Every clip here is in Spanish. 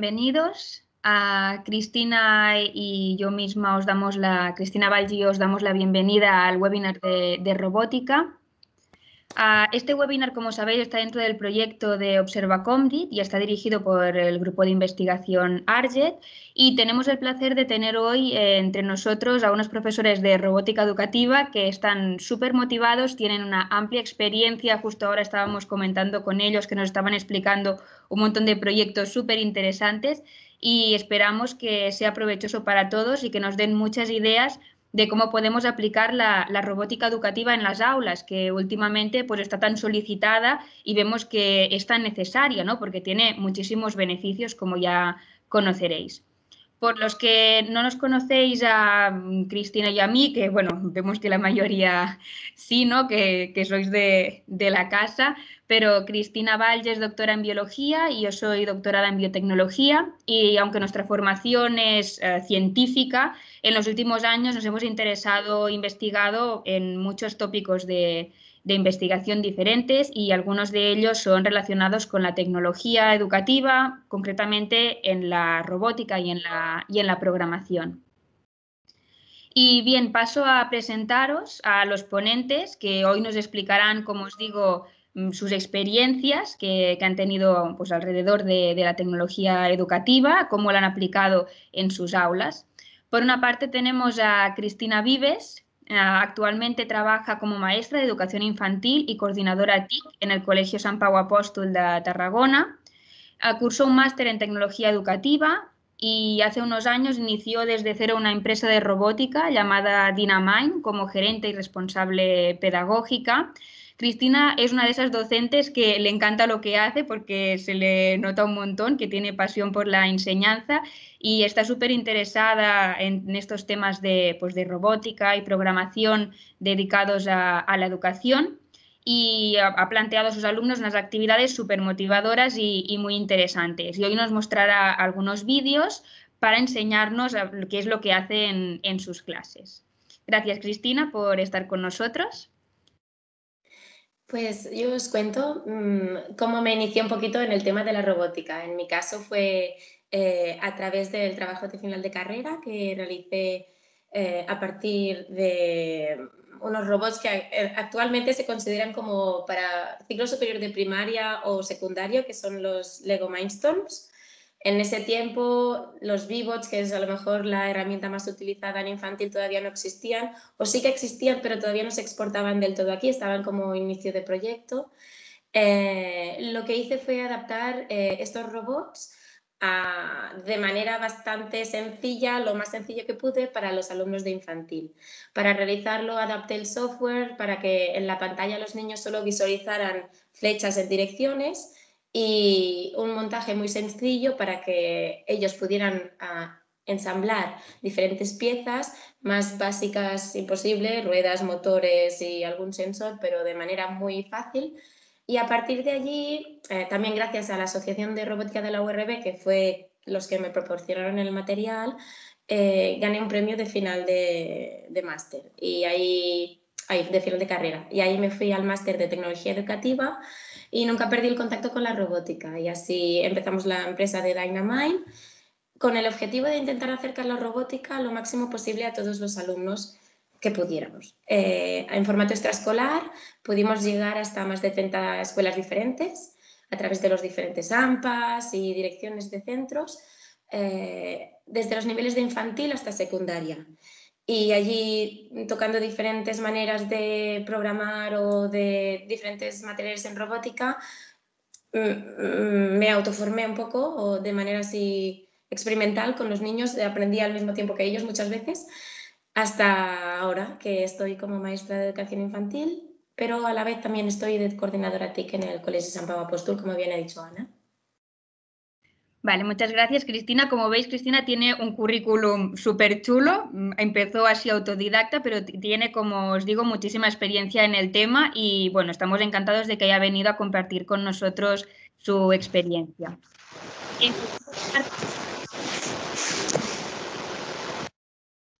bienvenidos. A Cristina y yo misma os damos la, Cristina os damos la bienvenida al webinar de robótica este webinar, como sabéis, está dentro del proyecto de Observa y está dirigido por el grupo de investigación ARJET y tenemos el placer de tener hoy eh, entre nosotros a unos profesores de robótica educativa que están súper motivados, tienen una amplia experiencia, justo ahora estábamos comentando con ellos que nos estaban explicando un montón de proyectos súper interesantes y esperamos que sea provechoso para todos y que nos den muchas ideas de cómo podemos aplicar la, robótica educativa en las aulas, que últimamente pues, está tan solicitada y vemos que es tan necesaria, ¿no? porque tiene muchísimos beneficios, como ya conoceréis. Por los que no nos conocéis a mm, Cristina y a mí, que bueno, vemos que la mayoría sí, ¿no? Que, sois de, la casa, pero Cristina Valle es doctora en biología y yo soy doctorada en biotecnología y aunque nuestra formación es eh, científica, en los últimos años nos hemos interesado, investigado en muchos tópicos de, de investigación diferentes y algunos de ellos son relacionados con la tecnología educativa, concretamente en la robótica y en la, y en la programación. Y bien, paso a presentaros a los ponentes que hoy nos explicarán, como os digo, mm, sus experiencias que, han tenido pues, alrededor de, de la tecnología educativa, cómo la han aplicado en sus aulas. Por una parte tenemos a Cristina Vives, Ah, actualmente trabaja como maestra de educación infantil y coordinadora TIC en el Colegio San Pau Apóstol de Tarragona. Ah, cursó un máster en tecnología educativa y hace unos años inició desde cero una empresa de robótica llamada Dynamine como gerente y responsable pedagógica Cristina es una de esas docentes que le encanta lo que hace porque se le nota un montón, que tiene pasión por la enseñanza y está súper interesada en, estos temas de, pues, de, robótica y programación dedicados a, la educación y ha, planteado a sus alumnos unas actividades súper motivadoras y, muy interesantes. Y hoy nos mostrará algunos vídeos para enseñarnos qué es lo que hace en sus clases. Gracias Cristina por estar con nosotros. Pues yo os cuento mm, cómo me inicié un poquito en el tema de la robótica. En mi caso fue eh, a través del trabajo de final de carrera que realicé eh, a partir de unos robots que eh, actualmente se consideran como para ciclo superior de primaria o secundario, que son los Lego Mindstorms. En ese tiempo, los v que es a lo mejor la herramienta más utilizada en infantil, todavía no existían, o sí que existían, pero todavía no se exportaban del todo aquí, estaban como inicio de proyecto. Eh, lo que hice fue adaptar eh, estos robots de manera bastante sencilla, lo más sencillo que pude para los alumnos de infantil. Para realizarlo adapté el software para que en la pantalla los niños solo visualizaran flechas en direcciones y un montaje muy sencillo para que ellos pudieran ah, ensamblar diferentes piezas más básicas imposibles, ruedas, motores y algún sensor, pero de manera muy fácil. Y a partir de allí, eh, también gracias a la Asociación de Robótica de la URB, que fue los que me proporcionaron el material, eh, gané un premio de final de, de máster y ahí, ahí, de final de carrera. Y ahí me fui al máster de tecnología educativa y nunca perdí el contacto con la robótica. Y así empezamos la empresa de Dynamine con el objetivo de intentar acercar la robótica lo máximo posible a todos los alumnos que pudiéramos. Eh, en formato extraescolar pudimos llegar hasta más de 30 escuelas diferentes a través de los diferentes AMPAs y direcciones de centros, eh, desde los niveles de infantil hasta secundaria y allí tocando diferentes maneras de programar o de diferentes materiales en robótica, mm, mm, me autoformé un poco o de manera así experimental con los niños, aprendí al mismo tiempo que ellos muchas veces, hasta ahora que estoy como maestra de educación infantil, pero a la vez también estoy de coordinadora TIC en el Colegio San Pablo Apóstol, como bien ha dicho Ana. Vale, muchas gracias Cristina. Como veis, Cristina tiene un currículum súper chulo. Empezó así autodidacta, pero tiene, como os digo, muchísima experiencia en el tema y bueno, estamos encantados de que haya venido a compartir con nosotros su experiencia.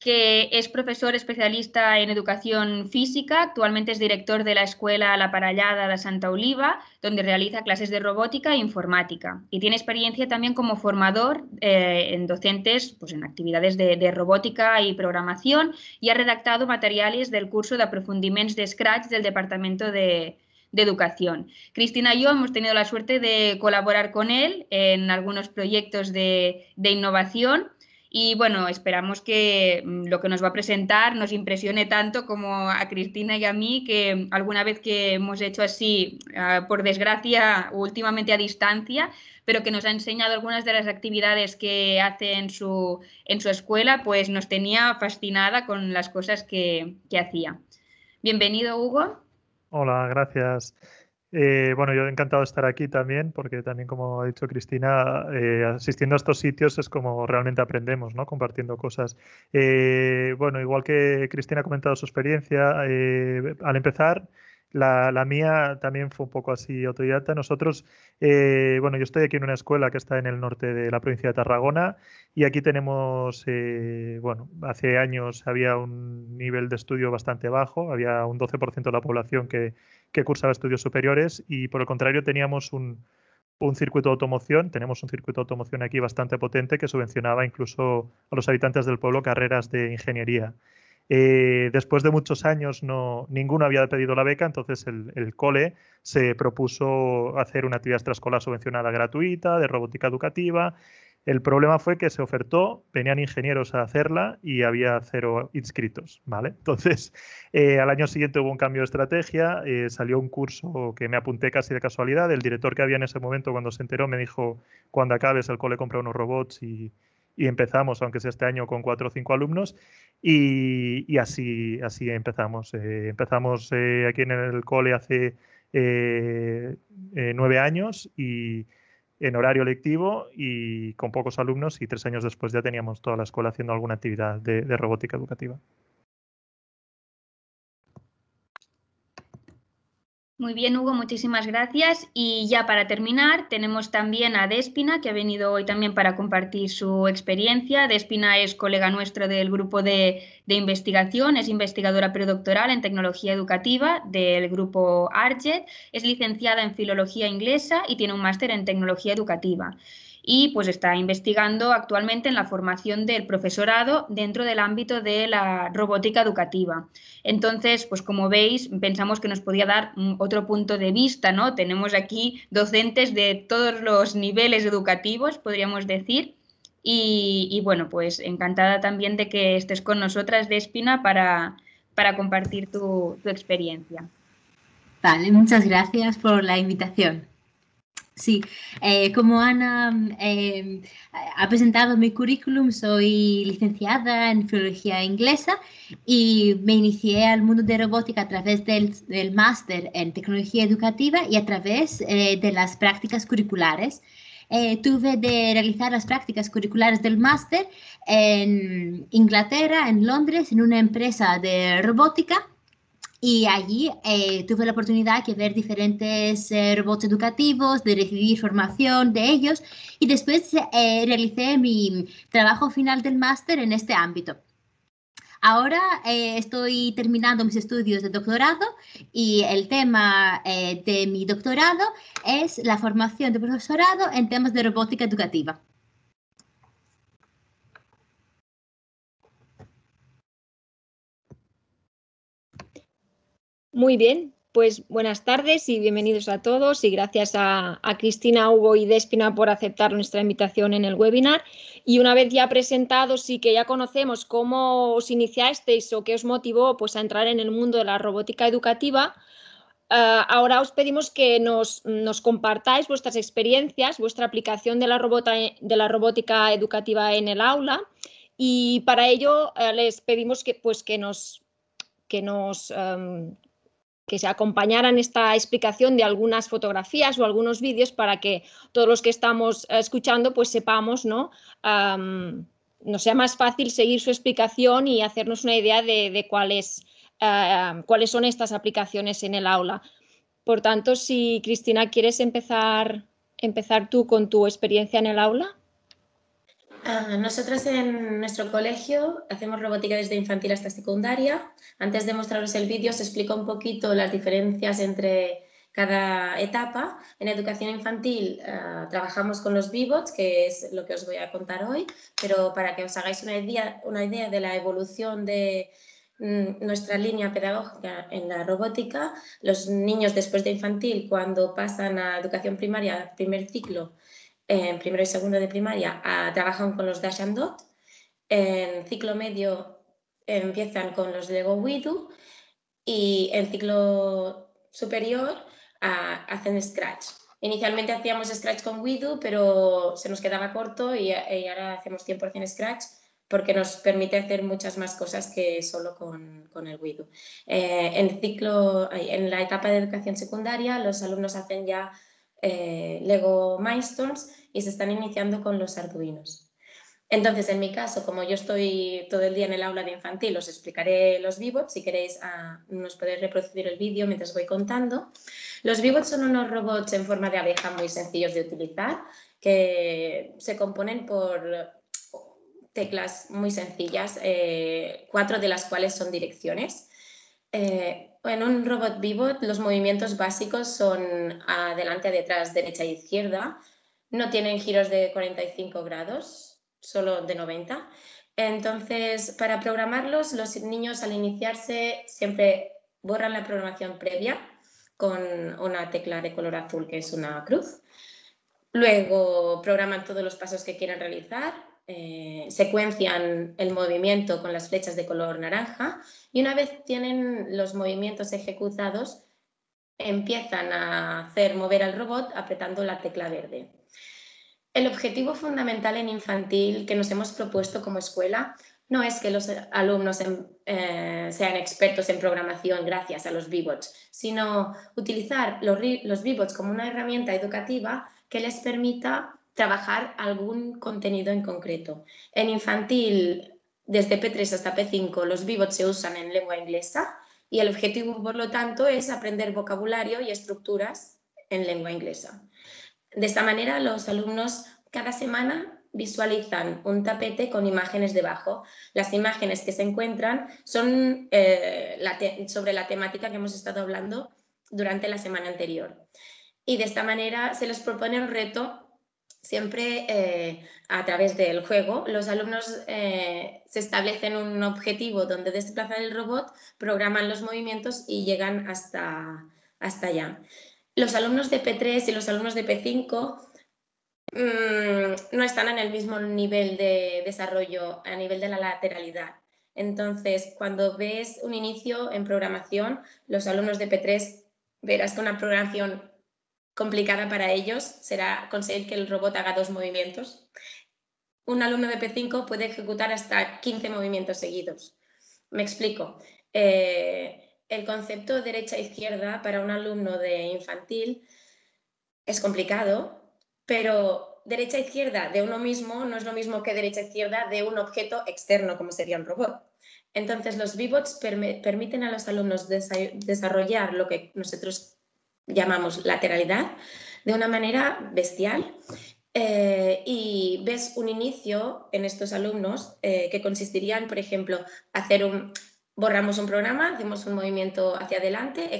que es profesor especialista en educación física, actualmente es director de la Escuela La Parallada de Santa Oliva, donde realiza clases de robótica e informática. Y tiene experiencia también como formador eh, en docentes pues, en actividades de, robótica y programación y ha redactado materiales del curso de aprofundimientos de Scratch del Departamento de, Educación. Cristina y yo hemos tenido la suerte de colaborar con él en algunos proyectos de innovación y bueno, esperamos que mm, lo que nos va a presentar nos impresione tanto como a Cristina y a mí, que alguna vez que hemos hecho así, ah, por desgracia, últimamente a distancia, pero que nos ha enseñado algunas de las actividades que hace en su, en su escuela, pues nos tenía fascinada con las cosas que, que hacía. Bienvenido, Hugo. Hola, gracias. Eh, bueno, yo he encantado de estar aquí también, porque también, como ha dicho Cristina, eh, asistiendo a estos sitios es como realmente aprendemos, ¿no? Compartiendo cosas. Eh, bueno, igual que Cristina ha comentado su experiencia, al empezar la, la, mía también fue un poco así autodidacta. Nosotros, eh, bueno, yo estoy aquí en una escuela que está en el norte de la provincia de Tarragona y aquí tenemos, eh, bueno, hace años había un nivel de estudio bastante bajo, había un 12% de la población que, cursaba estudios superiores y por el contrario teníamos un, un circuito de automoción, tenemos un circuito de automoción aquí bastante potente que subvencionaba incluso a los habitantes del pueblo carreras de ingeniería. Eh, después de muchos años no, ninguno había pedido la beca, entonces el, cole se propuso hacer una actividad extraescolar subvencionada gratuita de robótica educativa. El problema fue que se ofertó, venían ingenieros a hacerla y había cero inscritos, ¿vale? Entonces, eh, al año siguiente hubo un cambio de estrategia, eh, salió un curso que me apunté casi de casualidad, el director que había en ese momento cuando se enteró me dijo, cuando acabes el cole compra unos robots y, y empezamos, aunque sea este año, con cuatro o cinco alumnos y, así, así empezamos. Eh, empezamos eh, aquí en el cole hace eh, nueve años y en horario lectivo y con pocos alumnos y tres años después ya teníamos toda la escuela haciendo alguna actividad de robótica educativa. Muy bien, Hugo, muchísimas gracias. Y ya para terminar, tenemos también a Despina, que ha venido hoy también para compartir su experiencia. Despina es colega nuestro del grupo de, investigación, es investigadora predoctoral en tecnología educativa del grupo ARGET, es licenciada en filología inglesa y tiene un máster en tecnología educativa y pues está investigando actualmente en la formación del profesorado dentro del ámbito de la robótica educativa. Entonces, pues como veis, pensamos que nos podía dar otro punto de vista, ¿no? Tenemos aquí docentes de todos los niveles educativos, podríamos decir, y, bueno, pues encantada también de que estés con nosotras, Despina, para, para compartir tu, tu experiencia. Vale, muchas gracias por la invitación. Sí, eh, como Ana em, ha presentado mi currículum, soy licenciada en filología inglesa y me inicié al mundo de robótica a través del, del máster en tecnología educativa y a través eh, de las prácticas curriculares. Eh, tuve de realizar las prácticas curriculares del máster en Inglaterra, en Londres, en una empresa de robótica y allí eh, tuve la oportunidad de ver diferentes eh, robots educativos, de recibir formación de ellos y después eh, realicé mi trabajo final del máster en este ámbito. Ahora estoy terminando mis estudios de doctorado y el tema de mi doctorado es la formación de profesorado en temas de robótica educativa. Muy bien, pues buenas tardes y bienvenidos a todos y gracias a, Cristina, Hugo y Despina por aceptar nuestra invitación en el webinar. Y una vez ya presentados y que ya conocemos cómo os iniciasteis o qué os motivó pues, a entrar en el mundo de la robótica educativa, eh, ahora os pedimos que nos, compartáis vuestras experiencias, vuestra aplicación de la, robótica educativa en el aula. Y para ello eh, les pedimos que, pues, que nos que nos em, que se acompañaran esta explicación de algunas fotografías o algunos vídeos para que todos los que estamos eh, escuchando pues sepamos, ¿no? nos sea más fácil seguir su explicación y hacernos una idea de, eh, cuáles son estas aplicaciones en el aula. Por tanto, si Cristina quieres empezar, empezar tú con tu experiencia en el aula. Ah, nosotros en nuestro colegio hacemos robótica desde infantil hasta secundaria. Antes de mostraros el vídeo, os explico un poquito las diferencias entre cada etapa. En educación infantil ah, trabajamos con los vivos, que es lo que os voy a contar hoy, pero para que os hagáis una idea, de la evolución de mm, nuestra línea pedagógica en la robótica, los niños después de infantil, cuando pasan a educación primaria, primer ciclo, en primero y segundo de primaria trabajan con los Dash and Dot, en ciclo medio empiezan con los Lego WeDo y en ciclo superior ah, hacen Scratch. Inicialmente hacíamos Scratch con WeDo, pero se nos quedaba corto y, ahora hacemos 100% Scratch porque nos permite hacer muchas más cosas que solo con, el WeDo. Eh, en, ciclo, en la etapa de educación secundaria, los alumnos hacen ya eh, Lego Milestones y se están iniciando con los Arduinos. Entonces, en mi caso, como yo estoy todo el día en el aula de infantil, os explicaré los vivos Si queréis, ah, nos podéis reproducir el vídeo mientras voy contando. Los vivos son unos robots en forma de abeja muy sencillos de utilizar, que se componen por teclas muy sencillas, eh, cuatro de las cuales son direcciones. Eh, en un robot vivo los movimientos básicos son adelante, detrás, derecha e izquierda. No tienen giros de 45 grados, solo de 90. Entonces, para programarlos, los niños al iniciarse siempre borran la programación previa con una tecla de color azul que es una cruz. Luego programan todos los pasos que quieran realizar eh, secuencian el movimiento con las flechas de color naranja y una vez tienen los movimientos ejecutados, empiezan a hacer mover al robot apretando la tecla verde. El objetivo fundamental en infantil que nos hemos propuesto como escuela no es que los alumnos em, eh, sean expertos en programación gracias a los vivos sino utilizar los, los como una herramienta educativa que les permita trabajar algún contenido en concreto. En infantil, desde P3 hasta P5, los Vivos se usan en lengua inglesa y el objetivo, por lo tanto, es aprender vocabulario y estructuras en lengua inglesa. De esta manera, los alumnos cada semana visualizan un tapete con imágenes debajo. Las imágenes que se encuentran son eh, sobre la temática que hemos estado hablando durante la semana anterior. Y de esta manera se les propone un reto siempre eh, a través del juego, los alumnos eh, se establecen un objetivo donde desplazan el robot, programan los movimientos y llegan hasta, hasta allá. Los alumnos de P3 y los alumnos de P5 mm, no están en el mismo nivel de desarrollo a nivel de la lateralidad. Entonces, cuando ves un inicio en programación, los alumnos de P3 verás que una programación complicada para ellos será conseguir que el robot haga dos movimientos. Un alumno de P5 puede ejecutar hasta 15 movimientos seguidos. Me explico. Eh, el concepto derecha-izquierda para un alumno de infantil es complicado, pero derecha-izquierda de uno mismo no es lo mismo que derecha-izquierda de un objeto externo, como sería un robot. Entonces, los v permiten a los alumnos desarrollar lo que nosotros llamamos lateralidad, de una manera bestial. Eh, y ves un inicio en estos alumnos eh, que consistirían, por ejemplo, hacer un, borramos un programa, hacemos un movimiento hacia adelante,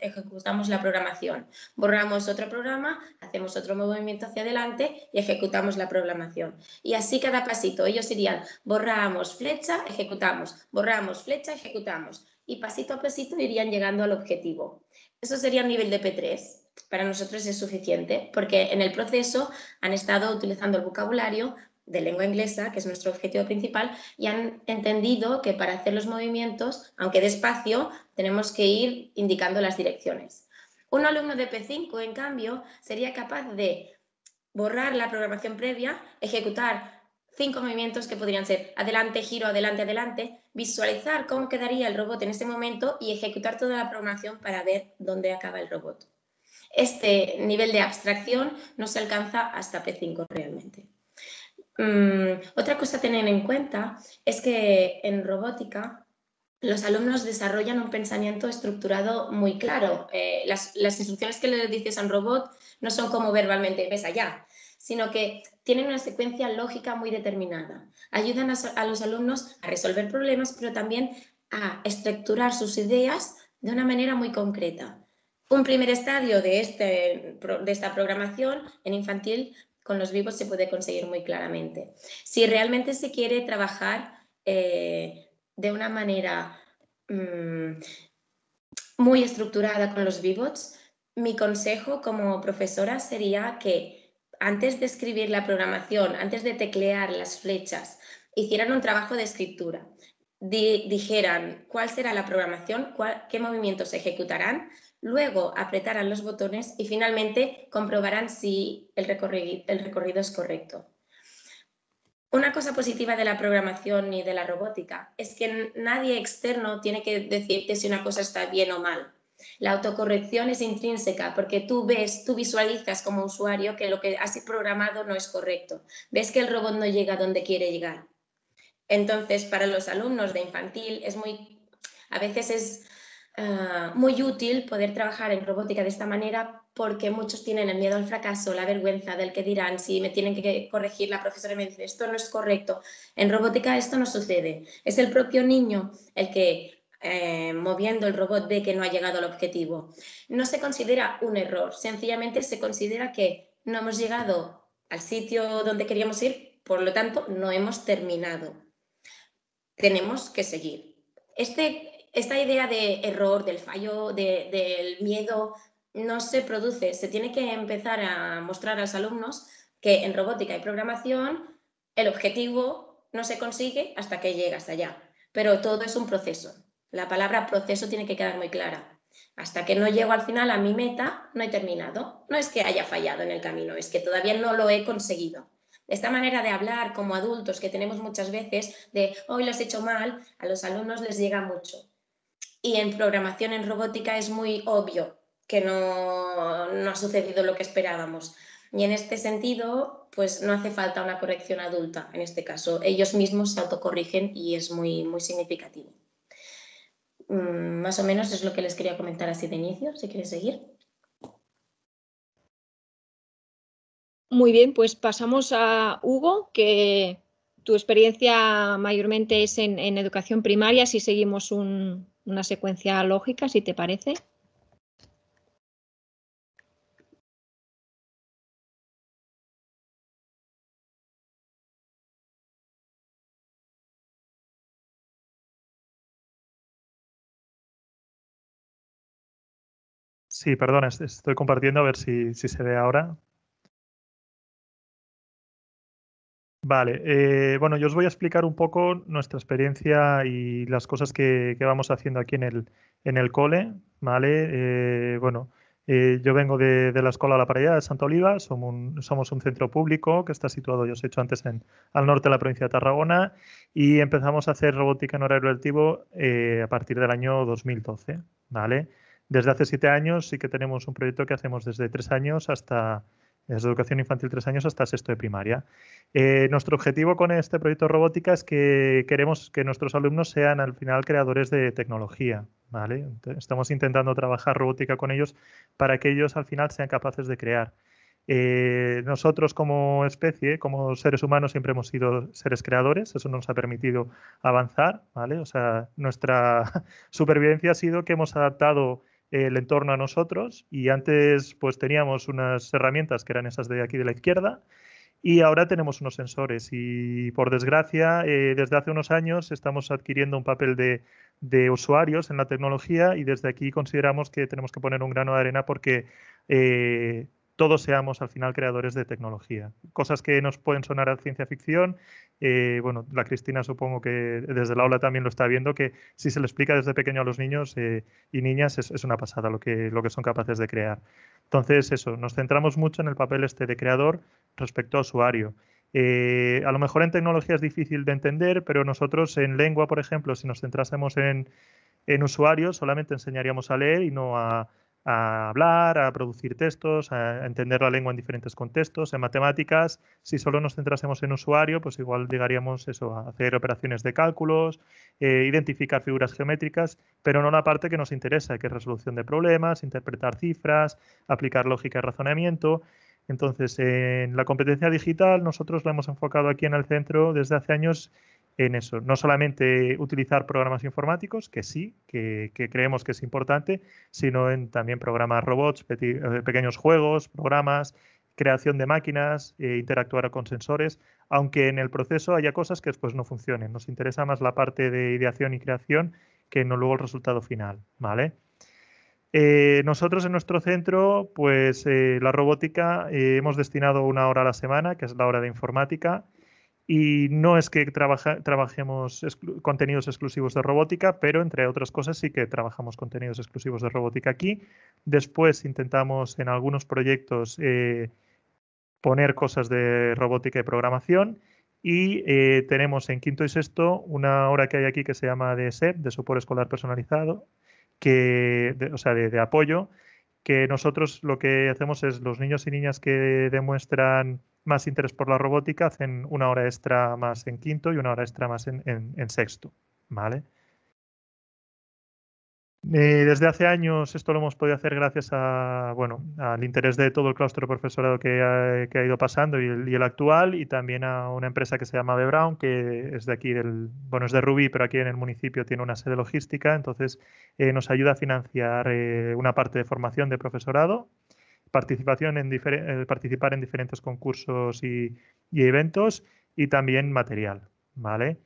ejecutamos la programación, borramos otro programa, hacemos otro movimiento hacia adelante y ejecutamos la programación. Y así cada pasito, ellos irían, borramos flecha, ejecutamos, borramos flecha, ejecutamos. Y pasito a pasito irían llegando al objetivo. Eso sería el nivel de P3. Para nosotros es suficiente porque en el proceso han estado utilizando el vocabulario de lengua inglesa, que es nuestro objetivo principal, y han entendido que para hacer los movimientos, aunque despacio, tenemos que ir indicando las direcciones. Un alumno de P5, en cambio, sería capaz de borrar la programación previa, ejecutar cinco movimientos que podrían ser adelante, giro, adelante, adelante, visualizar cómo quedaría el robot en ese momento y ejecutar toda la programación para ver dónde acaba el robot. Este nivel de abstracción no se alcanza hasta P5 realmente. Mm, otra cosa a tener en cuenta es que en robótica los alumnos desarrollan un pensamiento estructurado muy claro. Eh, las, instrucciones que le dices al robot no son como verbalmente, ves allá, sino que tienen una secuencia lógica muy determinada. Ayudan a, los alumnos a resolver problemas, pero también a estructurar sus ideas de una manera muy concreta. Un primer estadio de, este, esta programación en infantil con los vivos se puede conseguir muy claramente. Si realmente se quiere trabajar eh, de una manera mm, muy estructurada con los vivos, mi consejo como profesora sería que antes de escribir la programación, antes de teclear las flechas, hicieran un trabajo de escritura, dijeran cuál será la programación, qué movimientos se ejecutarán, luego apretarán los botones y finalmente comprobarán si el recorrido es correcto. Una cosa positiva de la programación y de la robótica es que nadie externo tiene que decirte si una cosa está bien o mal. La autocorrección es intrínseca porque tú ves, tú visualizas como usuario que lo que has programado no es correcto. Ves que el robot no llega donde quiere llegar. Entonces, para los alumnos de infantil es muy, a veces es ah, muy útil poder trabajar en robótica de esta manera porque muchos tienen el miedo al fracaso, la vergüenza del que dirán, si me tienen que corregir, la profesora me dice, esto no es correcto. En robótica esto no sucede. Es el propio niño el que eh, moviendo el robot de que no ha llegado al objetivo. No se considera un error, sencillamente se considera que no hemos llegado al sitio donde queríamos ir, por lo tanto no hemos terminado. Tenemos que seguir. Este, esta idea de error, del fallo, del miedo, no se produce. Se tiene que empezar a mostrar a los alumnos que en robótica y programación el objetivo no se consigue hasta que llegas allá, pero todo es un proceso. La palabra proceso tiene que quedar muy clara. Hasta que no llego al final a mi meta, no he terminado. No es que haya fallado en el camino, es que todavía no lo he conseguido. Esta manera de hablar como adultos que tenemos muchas veces de hoy lo has hecho mal, a los alumnos les llega mucho. Y en programación en robótica es muy obvio que no, no ha sucedido lo que esperábamos. Y en este sentido, pues no hace falta una corrección adulta en este caso. Ellos mismos se autocorrigen y es muy, muy significativo. Mm, más o menos es lo que les quería comentar así de inicio, si quieres seguir. Muy bien, pues pasamos a Hugo, que tu experiencia mayormente es en, educación primaria, si seguimos una secuencia lógica, si te parece. Sí, perdón, estoy compartiendo a ver si, se ve ahora. Vale, eh, bueno, yo os voy a explicar un poco nuestra experiencia y las cosas que, vamos haciendo aquí en el, cole, ¿vale? Eh, bueno, eh, yo vengo de, la Escuela de la Parellada de Santa Oliva, somos un, centro público que está situado, ya os he hecho antes, en, al norte de la provincia de Tarragona y empezamos a hacer robótica en horario relativo a partir del año 2012, ¿vale? Desde hace siete años sí que tenemos un proyecto que hacemos desde tres años hasta desde educación infantil tres años hasta sexto de primaria. Eh, nuestro objetivo con este proyecto robótica es que queremos que nuestros alumnos sean al final creadores de tecnología. ¿vale? Estamos intentando trabajar robótica con ellos para que ellos al final sean capaces de crear. Eh, nosotros como especie, como seres humanos, siempre hemos sido seres creadores, eso nos ha permitido avanzar, ¿vale? O sea, nuestra supervivencia ha sido que hemos adaptado el entorno a nosotros y antes pues teníamos unas herramientas que eran esas de aquí de la izquierda y ahora tenemos unos sensores y por desgracia eh, desde hace unos años estamos adquiriendo un papel de, usuarios en la tecnología y desde aquí consideramos que tenemos que poner un grano de arena porque eh, todos seamos al final creadores de tecnología. Cosas que nos pueden sonar a ciencia ficción, eh, bueno, la Cristina supongo que desde el aula también lo está viendo, que si se le explica desde pequeño a los niños eh, y niñas es, una pasada lo que, son capaces de crear. Entonces, eso, nos centramos mucho en el papel este de creador respecto a usuario. Eh, a lo mejor en tecnología es difícil de entender, pero nosotros en lengua, por ejemplo, si nos centrásemos en, en usuarios, solamente enseñaríamos a leer y no a, a hablar, a producir textos, a entender la lengua en diferentes contextos, en matemáticas. Si solo nos centrásemos en usuario, pues igual llegaríamos eso, a hacer operaciones de cálculos, eh, identificar figuras geométricas, pero no la parte que nos interesa, que es resolución de problemas, interpretar cifras, aplicar lógica y razonamiento. Entonces, en la competencia digital nosotros la hemos enfocado aquí en el centro desde hace años en eso. No solamente utilizar programas informáticos, que sí, que, creemos que es importante, sino en también programas robots, eh, pequeños juegos, programas, creación de máquinas, eh, interactuar con sensores, aunque en el proceso haya cosas que después no funcionen. Nos interesa más la parte de ideación y creación que no luego el resultado final, ¿vale? Eh, nosotros en nuestro centro, pues la robótica hemos destinado una hora a la semana, que es la hora de informática, y no es que trabajemos contenidos exclusivos de robótica, pero entre otras cosas sí que trabajamos contenidos exclusivos de robótica aquí. Después intentamos en algunos proyectos eh, poner cosas de robótica y programación. Y eh, tenemos en quinto y sexto una hora que hay aquí que se llama de SEP, de soporte escolar personalizado, que, o sea, de apoyo, que nosotros lo que hacemos es los niños y niñas que demuestran más interés por la robótica, hacen una hora extra más en quinto y una hora extra más en, en, sexto. ¿Vale? Eh, desde hace años esto lo hemos podido hacer gracias a, bueno, al interés de todo el claustro profesorado que ha, ido pasando y el, actual y también a una empresa que se llama be Brown, que es de aquí, del, bueno, es de Rubí, pero aquí en el municipio tiene una sede logística, entonces eh, nos ayuda a financiar eh, una parte de formación de profesorado participación en eh, participar en diferentes concursos y, eventos y también material. ¿vale?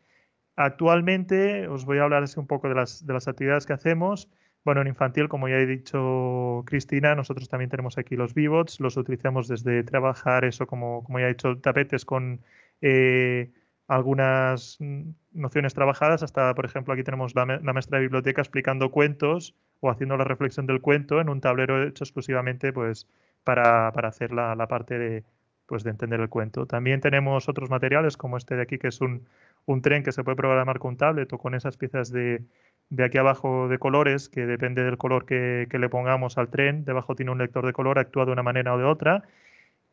Actualmente os voy a hablar un poco de las, actividades que hacemos. Bueno, en infantil, como ya he dicho Cristina, nosotros también tenemos aquí los vivots, los utilizamos desde trabajar eso, como, como ya he dicho, tapetes con eh, algunas nociones trabajadas, hasta, por ejemplo, aquí tenemos la, maestra de biblioteca explicando cuentos o haciendo la reflexión del cuento en un tablero hecho exclusivamente pues, para, para hacer la, parte de, pues, de entender el cuento. También tenemos otros materiales como este de aquí, que es un, tren que se puede programar con tablet o con esas piezas de, de aquí abajo de colores, que depende del color que, le pongamos al tren. Debajo tiene un lector de color, actúa de una manera o de otra.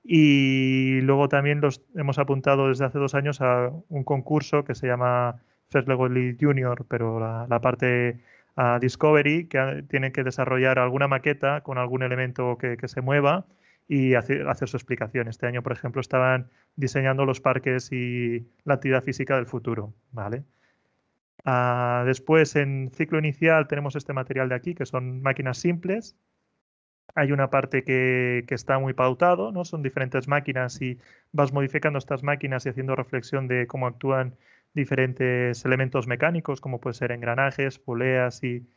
Y luego también los hemos apuntado desde hace dos años a un concurso que se llama First League Junior, pero la, la parte a Discovery, que tienen que desarrollar alguna maqueta con algún elemento que, se mueva y hacer, su explicación. Este año, por ejemplo, estaban diseñando los parques y la actividad física del futuro. ¿vale? Ah, después, en ciclo inicial, tenemos este material de aquí, que son máquinas simples. Hay una parte que, está muy pautado, ¿no? son diferentes máquinas y vas modificando estas máquinas y haciendo reflexión de cómo actúan diferentes elementos mecánicos, como puede ser engranajes, poleas y,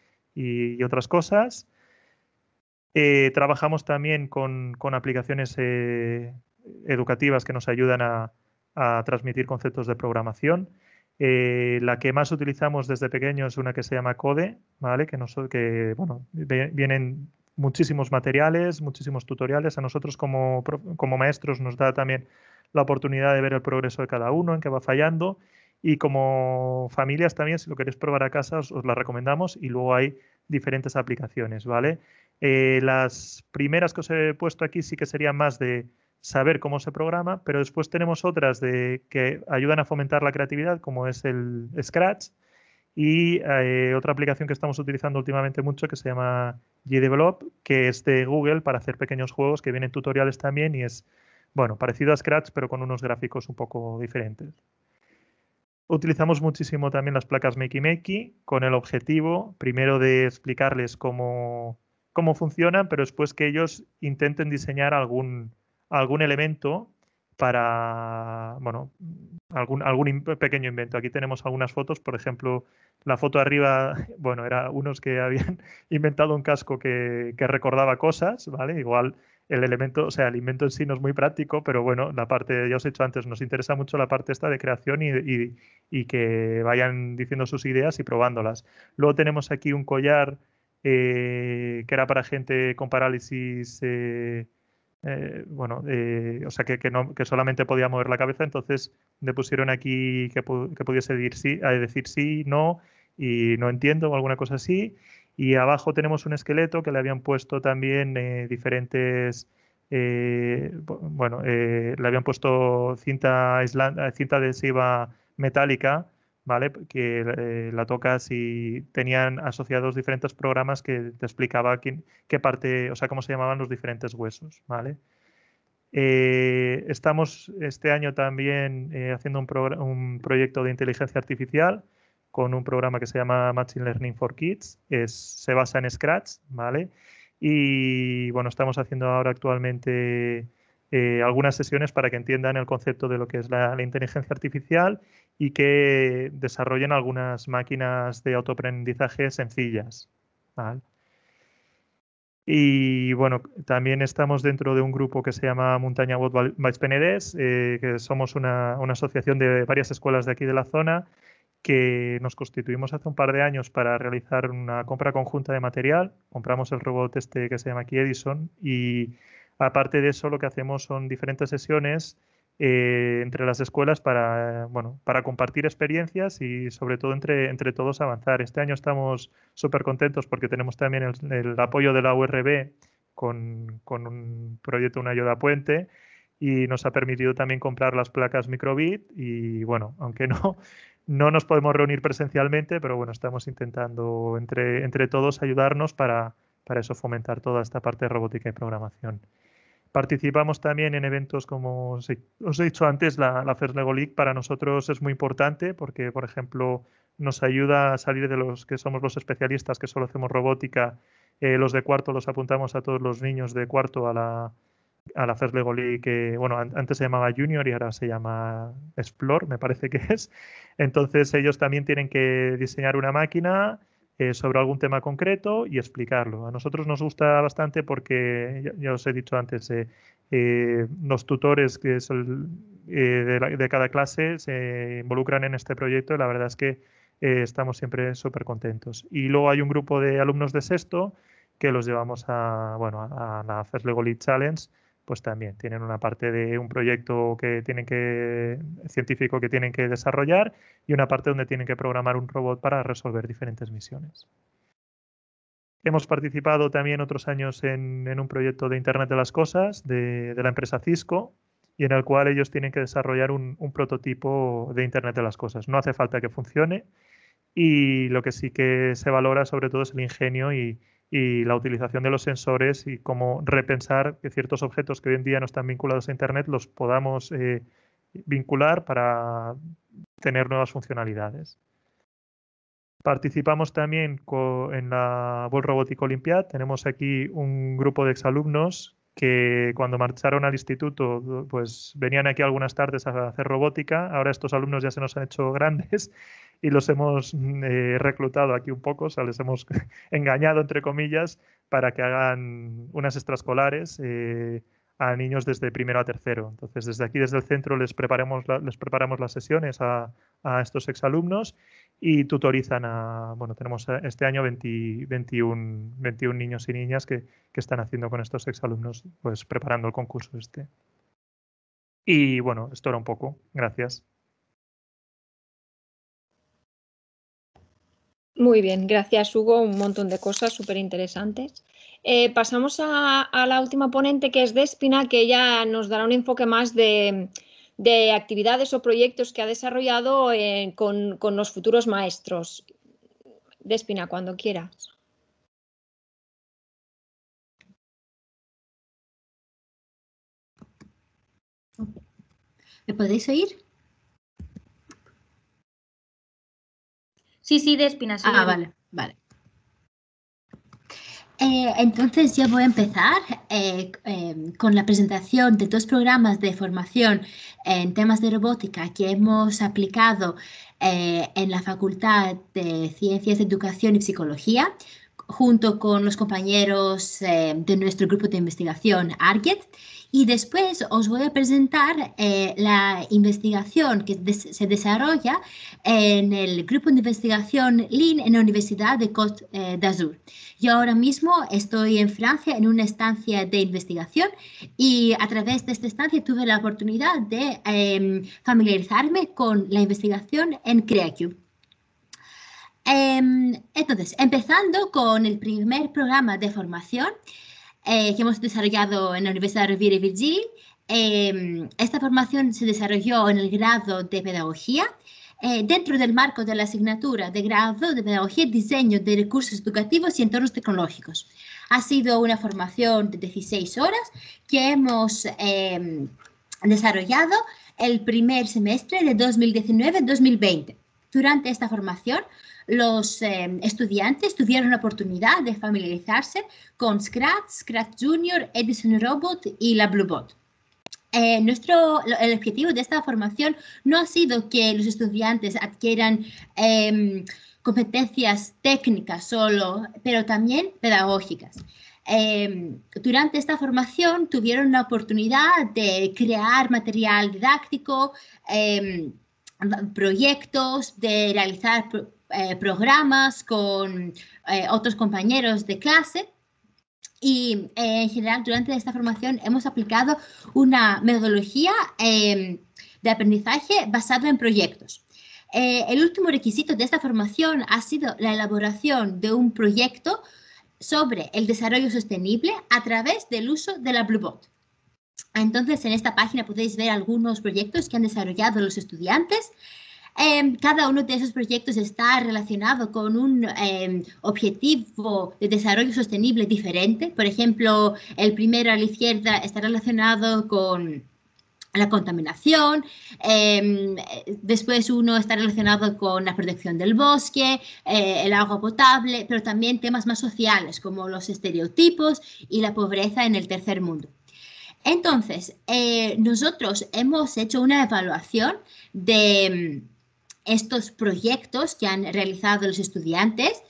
otras cosas. Eh, trabajamos también con, aplicaciones eh, educativas que nos ayudan a, a transmitir conceptos de programación. Eh, la que más utilizamos desde pequeño es una que se llama Code, ¿vale? Que, que vienen muchísimos materiales, muchísimos tutoriales. A nosotros como, como maestros nos da también la oportunidad de ver el progreso de cada uno, en qué va fallando y como familias también, si lo queréis probar a casa, os, la recomendamos y luego hay diferentes aplicaciones, ¿vale? Eh, las primeras que os he puesto aquí sí que serían más de saber cómo se programa, pero después tenemos otras de, que ayudan a fomentar la creatividad, como es el Scratch, y eh, otra aplicación que estamos utilizando últimamente mucho que se llama GDevelop, que es de Google para hacer pequeños juegos que vienen tutoriales también y es, bueno, parecido a Scratch, pero con unos gráficos un poco diferentes. Utilizamos muchísimo también las placas Makey Makey con el objetivo primero de explicarles cómo, funcionan, pero después que ellos intenten diseñar algún, algún elemento para, bueno, algún, algún pequeño invento. Aquí tenemos algunas fotos, por ejemplo, la foto arriba, bueno, era unos que habían inventado un casco que, que recordaba cosas, ¿vale? Igual el elemento, o sea, el invento en sí no es muy práctico, pero bueno, la parte, ya os he dicho antes, nos interesa mucho la parte esta de creación y, y, y que vayan diciendo sus ideas y probándolas. Luego tenemos aquí un collar eh, que era para gente con parálisis. Eh, eh, bueno, o sea, que, no, que, solamente podía mover la cabeza, entonces le pusieron aquí que, que pudiese decir sí, decir sí, no, y no entiendo o alguna cosa así. Y abajo tenemos un esqueleto que le habían puesto también eh, diferentes, eh, bueno, eh, le habían puesto cinta, cinta adhesiva metálica, ¿vale? Que la tocas y tenían asociados diferentes programas que te explicaba quién, qué parte, o sea, cómo se llamaban los diferentes huesos, ¿vale? estamos este año también haciendo un, un proyecto de inteligencia artificial con un programa que se llama Machine Learning for Kids. Es, se basa en Scratch, ¿vale? Y bueno, estamos haciendo ahora actualmente eh, algunas sesiones para que entiendan el concepto de lo que es la, inteligencia artificial y que desarrollen algunas máquinas de autoaprendizaje sencillas. ¿vale? Y bueno, también estamos dentro de un grupo que se llama Montaña Bot eh, que somos una, asociación de varias escuelas de aquí de la zona que nos constituimos hace un par de años para realizar una compra conjunta de material. Compramos el robot este que se llama aquí Edison y aparte de eso lo que hacemos son diferentes sesiones eh, entre las escuelas para, bueno, para compartir experiencias y sobre todo entre, entre todos avanzar. Este año estamos súper contentos porque tenemos también el, apoyo de la URB con, con un proyecto Una Ayuda Puente y nos ha permitido también comprar las placas microbit y bueno, aunque no no nos podemos reunir presencialmente, pero bueno, estamos intentando entre, entre todos ayudarnos para, para eso fomentar toda esta parte de robótica y programación. Participamos también en eventos como os he, dicho antes, la, la First Lego League para nosotros es muy importante porque, por ejemplo, nos ayuda a salir de los que somos los especialistas que solo hacemos robótica. Eh, los de cuarto los apuntamos a todos los niños de cuarto a la, a la First que, bueno, antes se llamaba Junior y ahora se llama Explore, me parece que es. Entonces ellos también tienen que diseñar una máquina eh, sobre algún tema concreto y explicarlo. A nosotros nos gusta bastante porque, ya, os he dicho antes, eh, eh, los tutores que es de, cada clase se involucran en este proyecto y la verdad es que estamos siempre súper contentos. Y luego hay un grupo de alumnos de sexto que los llevamos a, bueno, a la First Lego Challenge pues también tienen una parte de un proyecto que tienen que científico que tienen que desarrollar y una parte donde tienen que programar un robot para resolver diferentes misiones. Hemos participado también otros años en, un proyecto de Internet de las Cosas de, la empresa Cisco y en el cual ellos tienen que desarrollar un prototipo de Internet de las Cosas. No hace falta que funcione y lo que sí que se valora sobre todo es el ingenio y, y la utilización de los sensores y cómo repensar que ciertos objetos que hoy en día no están vinculados a Internet los podamos eh, vincular para tener nuevas funcionalidades. Participamos también en la World Robotic Olympiad. Tenemos aquí un grupo de exalumnos que cuando marcharon al instituto, pues venían aquí algunas tardes a hacer robótica. Ahora estos alumnos ya se nos han hecho grandes y los hemos mm, eh, reclutado aquí un poco, o sea, les hemos engañado, entre comillas, para que hagan unas extraescolares eh, a niños desde primero a tercero. Entonces, desde aquí, desde el centro, les preparamos, les preparamos las sesiones a, estos exalumnos y tutorizan a, bueno, tenemos este año 20, 21, niños y niñas que, que están haciendo con estos exalumnos, pues preparando el concurso este. Y bueno, esto era un poco. Gracias. Muy bien, gracias Hugo, un montón de cosas súper interesantes. Eh, pasamos a, la última ponente que es Despina, que ella nos dará un enfoque más de, actividades o proyectos que ha desarrollado eh, con, con, los futuros maestros. Despina, cuando quieras. ¿Me podéis oír? Sí, sí, de espinas Ah, vale, vale. Eh, entonces yo voy a empezar eh, em, con la presentación de dos programas de formación en temas de robótica que hemos aplicado eh, en la Facultad de Ciencias de Educación y Psicología junto con los compañeros eh, de nuestro grupo de investigación ARGET. Y después os voy a presentar eh, la investigación que se desarrolla en el grupo de investigación LIN en la Universidad de Côte eh, d'Azur. Yo ahora mismo estoy en Francia en una estancia de investigación y a través de esta estancia tuve la oportunidad de em, familiarizarme con la investigación en CreaCube. Em, entonces, empezando con el primer programa de formación eh, que hemos desarrollado en la Universidad de Rovira y Virgil. Em, esta formación se desarrolló en el grado de Pedagogía eh, dentro del marco de la asignatura de grado de Pedagogía, Diseño de Recursos Educativos y Entornos Tecnológicos. Ha sido una formación de 16 horas que hemos em, desarrollado el primer semestre de 2019-2020. Durante esta formación los em, estudiantes tuvieron la oportunidad de familiarizarse con Scratch, Scratch Junior, Edison Robot y la Bluebot. Eh, nuestro, el objetivo de esta formación no ha sido que los estudiantes adquieran em, competencias técnicas solo, pero también pedagógicas. Em, durante esta formación tuvieron la oportunidad de crear material didáctico, proyectos, de realizar eh, programas con eh, otros compañeros de clase. Y eh, en general, durante esta formación hemos aplicado una metodología em, de aprendizaje basada en proyectos. el último requisito de esta formación ha sido la elaboración de un proyecto sobre el desarrollo sostenible a través del uso de la Bluebot. Entonces, en esta página podéis ver algunos proyectos que han desarrollado los estudiantes. Em, cada uno de esos proyectos está relacionado con un em, objetivo de desarrollo sostenible diferente. Por ejemplo, el primero a la izquierda está relacionado con la contaminación, em, después uno está relacionado con la protección del bosque, eh, el agua potable, pero también temas más sociales como los estereotipos y la pobreza en el tercer mundo. Entonces, eh, nosotros hemos hecho una evaluación de estos proyectos que han realizado los estudiantes.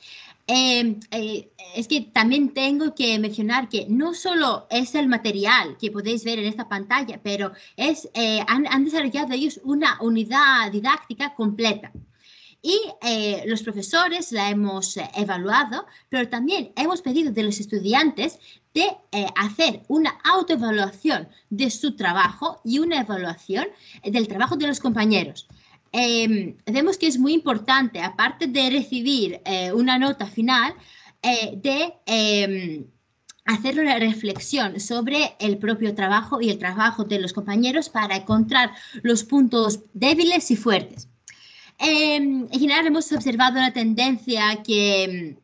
Eh, eh, es que también tengo que mencionar que no solo es el material que podéis ver en esta pantalla, pero es, eh, han, han, desarrollado ellos una unidad didáctica completa. Y los profesores la hemos evaluado, pero también hemos pedido de los estudiantes de hacer una autoevaluación de su trabajo y una evaluación del trabajo de los compañeros. Em, vemos que es muy importante, aparte de recibir eh, una nota final, eh, de em, hacer una reflexión sobre el propio trabajo y el trabajo de los compañeros para encontrar los puntos débiles y fuertes. Em, en general hemos observado una tendencia que...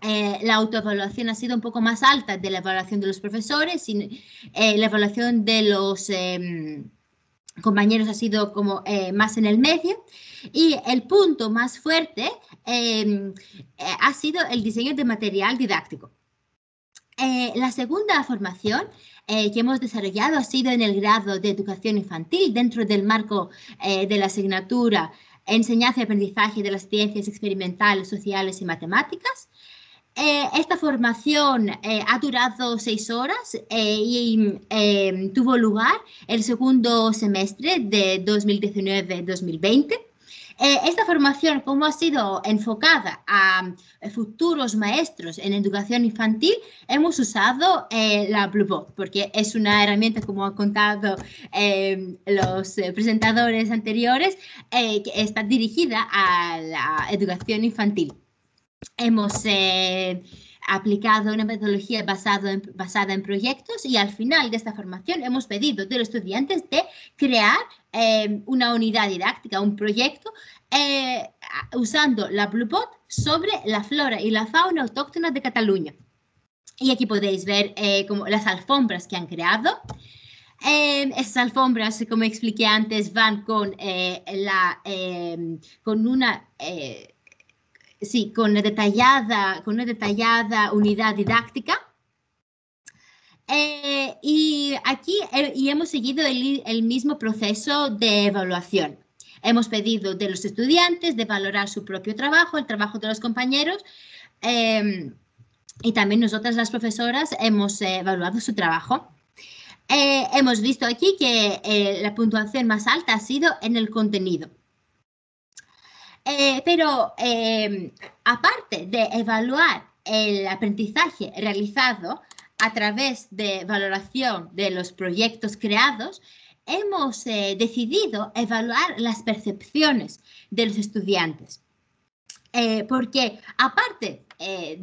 Eh, la autoevaluación ha sido un poco más alta de la evaluación de los profesores y la evaluación de los compañeros ha sido como eh, más en el medio y el punto más fuerte em, eh, ha sido el diseño de material didáctico. Eh, la segunda formación que hemos desarrollado ha sido en el grado de educación infantil dentro del marco de la asignatura enseñanza y aprendizaje de las ciencias experimentales, sociales y matemáticas. Eh, esta formación eh, ha durado seis horas eh, y em, tuvo lugar el segundo semestre de 2019-2020. esta formación, como ha sido enfocada a futuros maestros en educación infantil, hemos usado la Bluebot, porque es una herramienta, como han contado em, los presentadores anteriores, que está dirigida a la educación infantil hemos eh, aplicado una metodología en, basada en proyectos y al final de esta formación hemos pedido de los estudiantes de crear eh, una unidad didáctica, un proyecto, eh, usando la Bluebot sobre la flora y la fauna autóctona de Cataluña. Y aquí podéis ver como las alfombras que han creado. esas alfombras, como expliqué antes, van con, la, con una sí, con una detallada, con detallada unidad didáctica. Eh, y aquí eh, y hemos seguido el, mismo proceso de evaluación. Hemos pedido de los estudiantes de valorar su propio trabajo, el trabajo de los compañeros. Em, y también nosotras las profesoras hemos evaluado su trabajo. Eh, hemos visto aquí que la puntuación más alta ha sido en el contenido. Eh, pero em, aparte de evaluar el aprendizaje realizado a través de valoración de los proyectos creados, hemos eh, decidido evaluar las percepciones de los estudiantes. Eh, porque aparte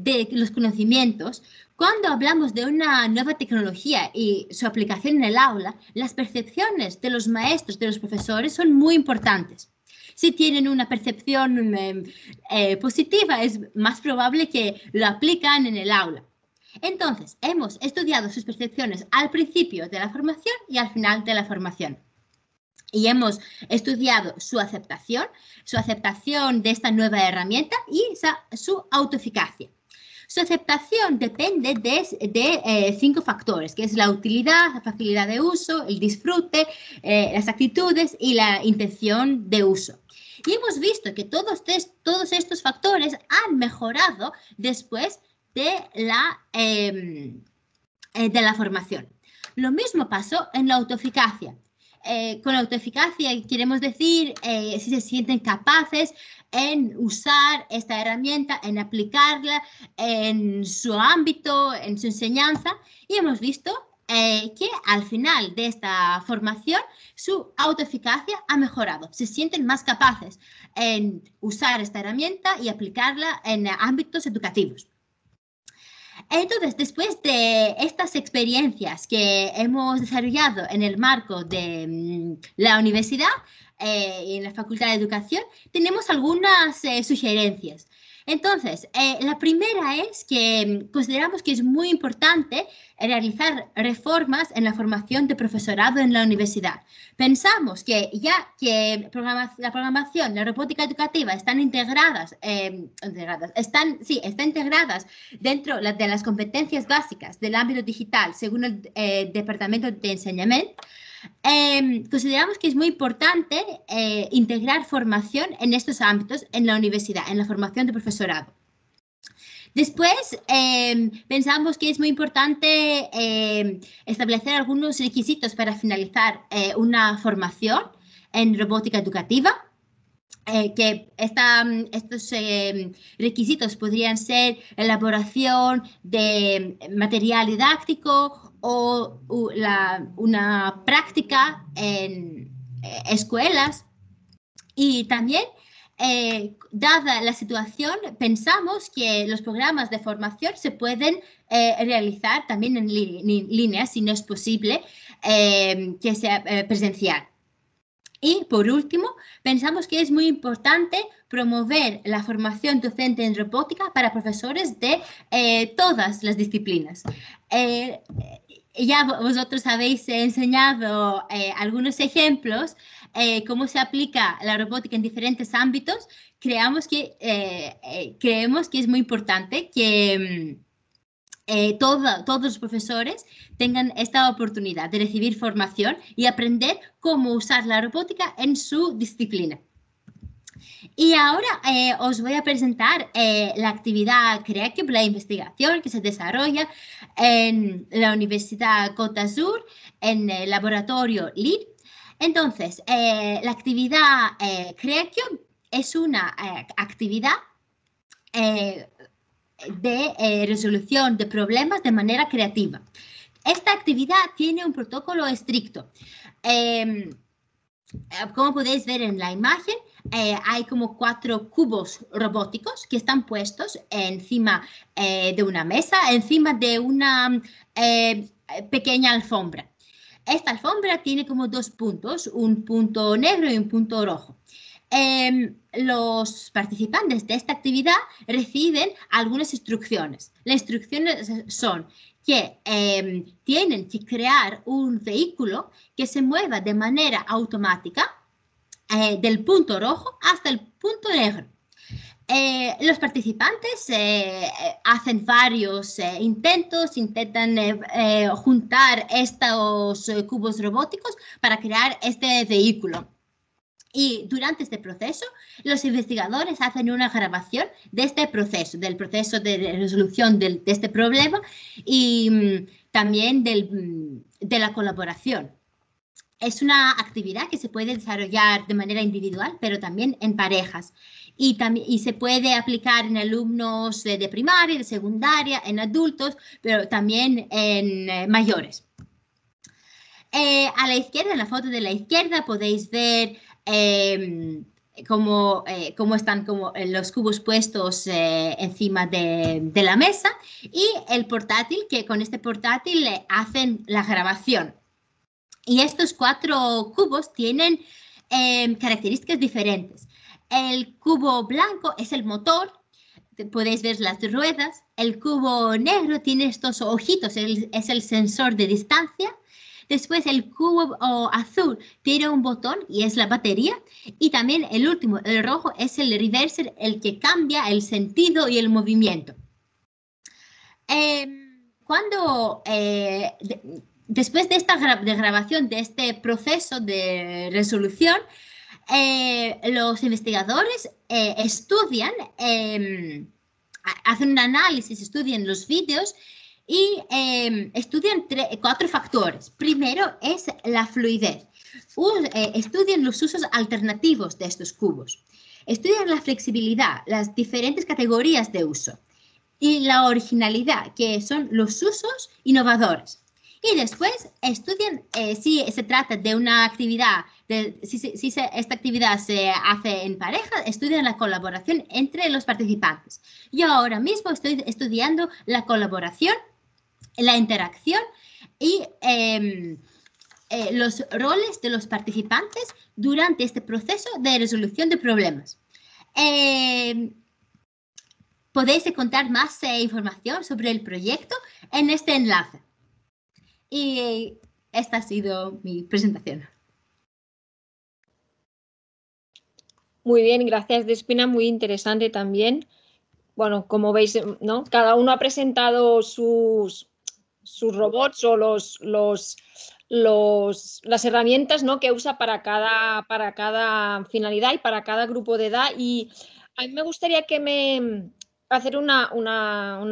de los conocimientos, cuando hablamos de una nueva tecnología y su aplicación en el aula, las percepciones de los maestros, de los profesores son muy importantes. Si tienen una percepción em, eh, positiva, es más probable que lo aplican en el aula. Entonces, hemos estudiado sus percepciones al principio de la formación y al final de la formación. Y hemos estudiado su aceptación, su aceptación de esta nueva herramienta y su autoeficacia. Su aceptación depende de, eh, cinco factores, que es la utilidad, la facilidad de uso, el disfrute, eh, las actitudes y la intención de uso. Y hemos visto que todos, estos factores han mejorado después de la, em, eh, de la formación. Lo mismo pasó en la autoeficacia. Eh, con autoeficacia queremos decir eh, si se sienten capaces en usar esta herramienta, en aplicarla en su ámbito, en su enseñanza. Y hemos visto eh, que al final de esta formación su autoeficacia ha mejorado, se sienten más capaces en usar esta herramienta y aplicarla en ámbitos educativos. Entonces, después de estas experiencias que hemos desarrollado en el marco de mm, la universidad eh, y en la Facultad de Educación, tenemos algunas eh, sugerencias entonces, eh, la primera es que mm, consideramos que es muy importante realizar reformas en la formación de profesorado en la universidad. Pensamos que ya que la programación, la robótica educativa están integradas, em, están, sí, integradas dentro de las competencias básicas del ámbito digital según el eh, Departamento de Enseñamiento, Em, consideramos que es muy importante eh, integrar formación en estos ámbitos en la universidad, en la formación de profesorado. Después, em, pensamos que es muy importante em, establecer algunos requisitos para finalizar eh, una formación en robótica educativa, eh, que estos requisitos podrían ser elaboración de material didáctico o una práctica en eh, escuelas. Y también, eh, dada la situación, pensamos que los programas de formación se pueden eh, realizar también en línea, si no es posible que sea presencial. Y por último, pensamos que es muy importante promover la formación docente en robótica para profesores de todas las disciplinas ya vosotros habéis enseñado eh, algunos ejemplos, eh, cómo se aplica la robótica en diferentes ámbitos, que, eh, eh, creemos que es muy importante que mm, todos los profesores tengan esta oportunidad de recibir formación y aprender cómo usar la robótica en su disciplina. Y ahora eh, os voy a presentar eh, la actividad creative la investigación que se desarrolla en la Universidad Cota Sur, en el laboratorio LID. Entonces, eh, la actividad creative es una actividad de resolución de problemas de manera creativa. Esta actividad tiene un protocolo estricto. Em, como podéis ver en la imagen, eh, hay como cuatro cubos robóticos que están puestos encima eh, de una mesa, encima de una eh, pequeña alfombra. Esta alfombra tiene como dos puntos, un punto negro y un punto rojo. Em, los participantes de esta actividad reciben algunas instrucciones. Las instrucciones son que em, tienen que crear un vehículo que se mueva de manera automática eh, del punto rojo hasta el punto negro. Eh, los participantes eh, hacen varios intentos, intentan juntar estos cubos robóticos para crear este vehículo. Y durante este proceso, los investigadores hacen una grabación de este proceso, del proceso de resolución de este problema y mm, también mm, de la colaboración es una actividad que se puede desarrollar de manera individual, pero también en parejas. Y, también, se puede aplicar en alumnos de, primaria, de secundaria, en adultos, pero también en eh, mayores. Eh, a la izquierda, en la foto de la izquierda, podéis ver em, eh, cómo, están como los cubos puestos encima de, la mesa y el portátil, que con este portátil le hacen la grabación y estos cuatro cubos tienen em, características diferentes. El cubo blanco es el motor, podéis ver las ruedas. El cubo negro tiene estos ojitos, es el sensor de distancia. Después el cubo azul tiene un botón y es la batería. Y también el último, el rojo, es el reverser, el que cambia el sentido y el movimiento. Em, cuando eh, después de esta grabación, de este proceso de resolución, eh, los investigadores eh, estudian, em, hacen un análisis, estudian los vídeos y em, estudian cuatro factores. Primero es la fluidez. Eh, estudian los usos alternativos de estos cubos. Estudian la flexibilidad, las diferentes categorías de uso y la originalidad, que son los usos innovadores. Y después estudian eh, si se trata de una actividad, si, esta actividad se hace en pareja, estudian la colaboración entre los participantes. Yo ahora mismo estoy estudiando la colaboración, la interacción y... Em, eh, los roles de los participantes durante este proceso de resolución de problemas. Em, podéis encontrar más eh, información sobre el proyecto en este enlace. Y esta ha sido mi presentación. Muy bien, gracias Despina, muy interesante también. Bueno, como veis, ¿no? Cada uno ha presentado sus, sus robots o los, los, los, las herramientas ¿no? que usa para cada, para cada finalidad y para cada grupo de edad. Y a mí me gustaría que me, hacer una,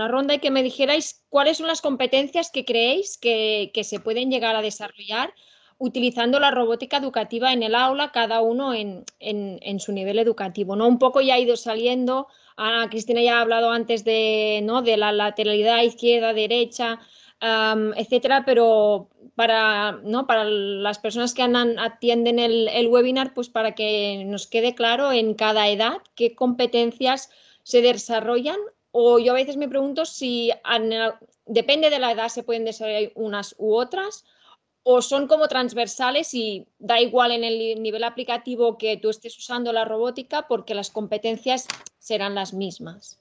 ronda y que me dijerais cuáles son las competencias que creéis que, se pueden llegar a desarrollar utilizando la robótica educativa en el aula, cada uno en, su nivel educativo. ¿no? Un poco ya ha ido saliendo, Cristina ya ha hablado antes de, de la lateralidad izquierda, derecha, etcétera, pero para, para las personas que andan atienden el, el, webinar, pues para que nos quede claro en cada edad qué competencias se desarrollan o yo a veces me pregunto si depende de la edad se pueden desarrollar unas u otras o son como transversales y da igual en el nivel aplicativo que tú estés usando la robótica porque las competencias serán las mismas.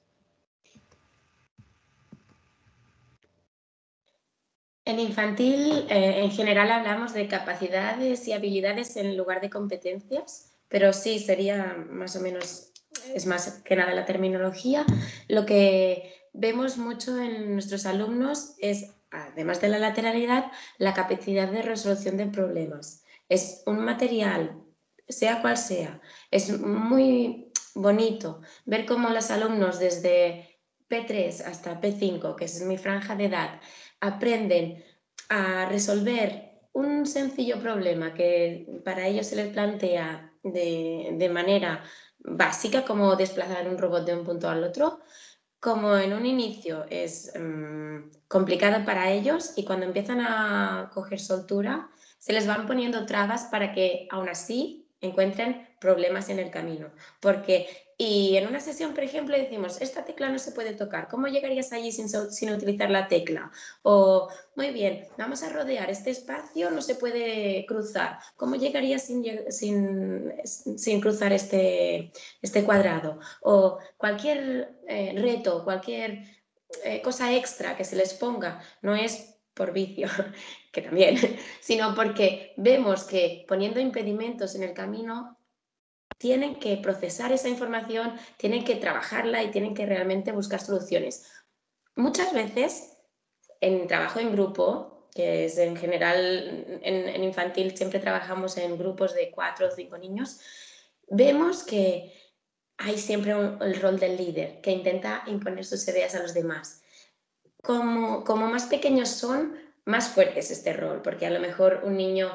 En infantil, eh, en general hablamos de capacidades y habilidades en lugar de competencias, pero sí sería más o menos es más que nada la terminología, lo que vemos mucho en nuestros alumnos es, además de la lateralidad, la capacidad de resolución de problemas. Es un material, sea cual sea, es muy bonito ver cómo los alumnos desde P3 hasta P5, que es mi franja de edad, aprenden a resolver un sencillo problema que para ellos se les plantea de, de manera básica como desplazar un robot de un punto al otro, como en un inicio es mm, complicada para ellos y cuando empiezan a coger soltura se les van poniendo trabas para que aún así encuentren problemas en el camino. Porque, y en una sesión, por ejemplo, decimos, esta tecla no se puede tocar, ¿cómo llegarías allí sin, utilizar la tecla? O, muy bien, vamos a rodear este espacio, no se puede cruzar, ¿cómo llegarías sin, cruzar este, este cuadrado? O cualquier eh, reto, cualquier eh, cosa extra que se les ponga, no es por vicio, que también, sino porque vemos que poniendo impedimentos en el camino tienen que procesar esa información, tienen que trabajarla y tienen que realmente buscar soluciones. Muchas veces en trabajo en grupo, que es en general en, infantil siempre trabajamos en grupos de cuatro o cinco niños, vemos que hay siempre el rol del líder que intenta imponer sus ideas a los demás como, más pequeños son, más fuerte es este rol, porque a lo mejor un niño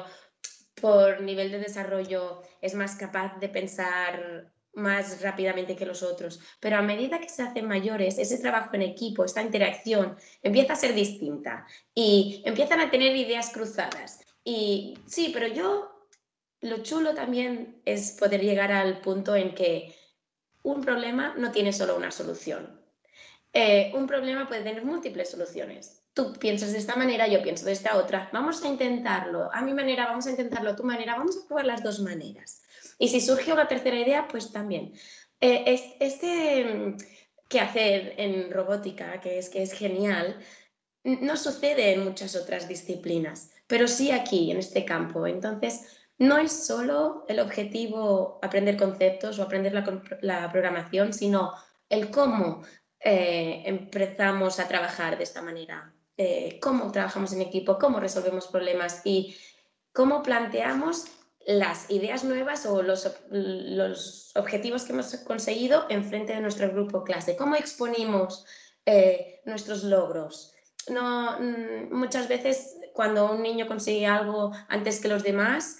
por nivel de desarrollo es más capaz de pensar más rápidamente que los otros, pero a medida que se hacen mayores, ese trabajo en equipo, esta interacción empieza a ser distinta y empiezan a tener ideas cruzadas. Y sí, pero yo lo chulo también es poder llegar al punto en que un problema no tiene solo una solución, eh, un problema puede tener múltiples soluciones. Tú piensas de esta manera, yo pienso de esta otra. Vamos a intentarlo a mi manera, vamos a intentarlo a tu manera, vamos a probar las dos maneras. Y si surge una tercera idea, pues también. Eh, este mm, que hacer en robótica, que es, que es genial, no sucede en muchas otras disciplinas, pero sí aquí, en este campo. Entonces, no es solo el objetivo aprender conceptos o aprender la programación, sino el cómo eh, empezamos a trabajar de esta manera, eh, cómo trabajamos en equipo, cómo resolvemos problemas y cómo planteamos las ideas nuevas o los, objetivos que hemos conseguido en frente de nuestro grupo clase, cómo exponimos eh, nuestros logros. Mm, muchas veces cuando un niño consigue algo antes que los demás,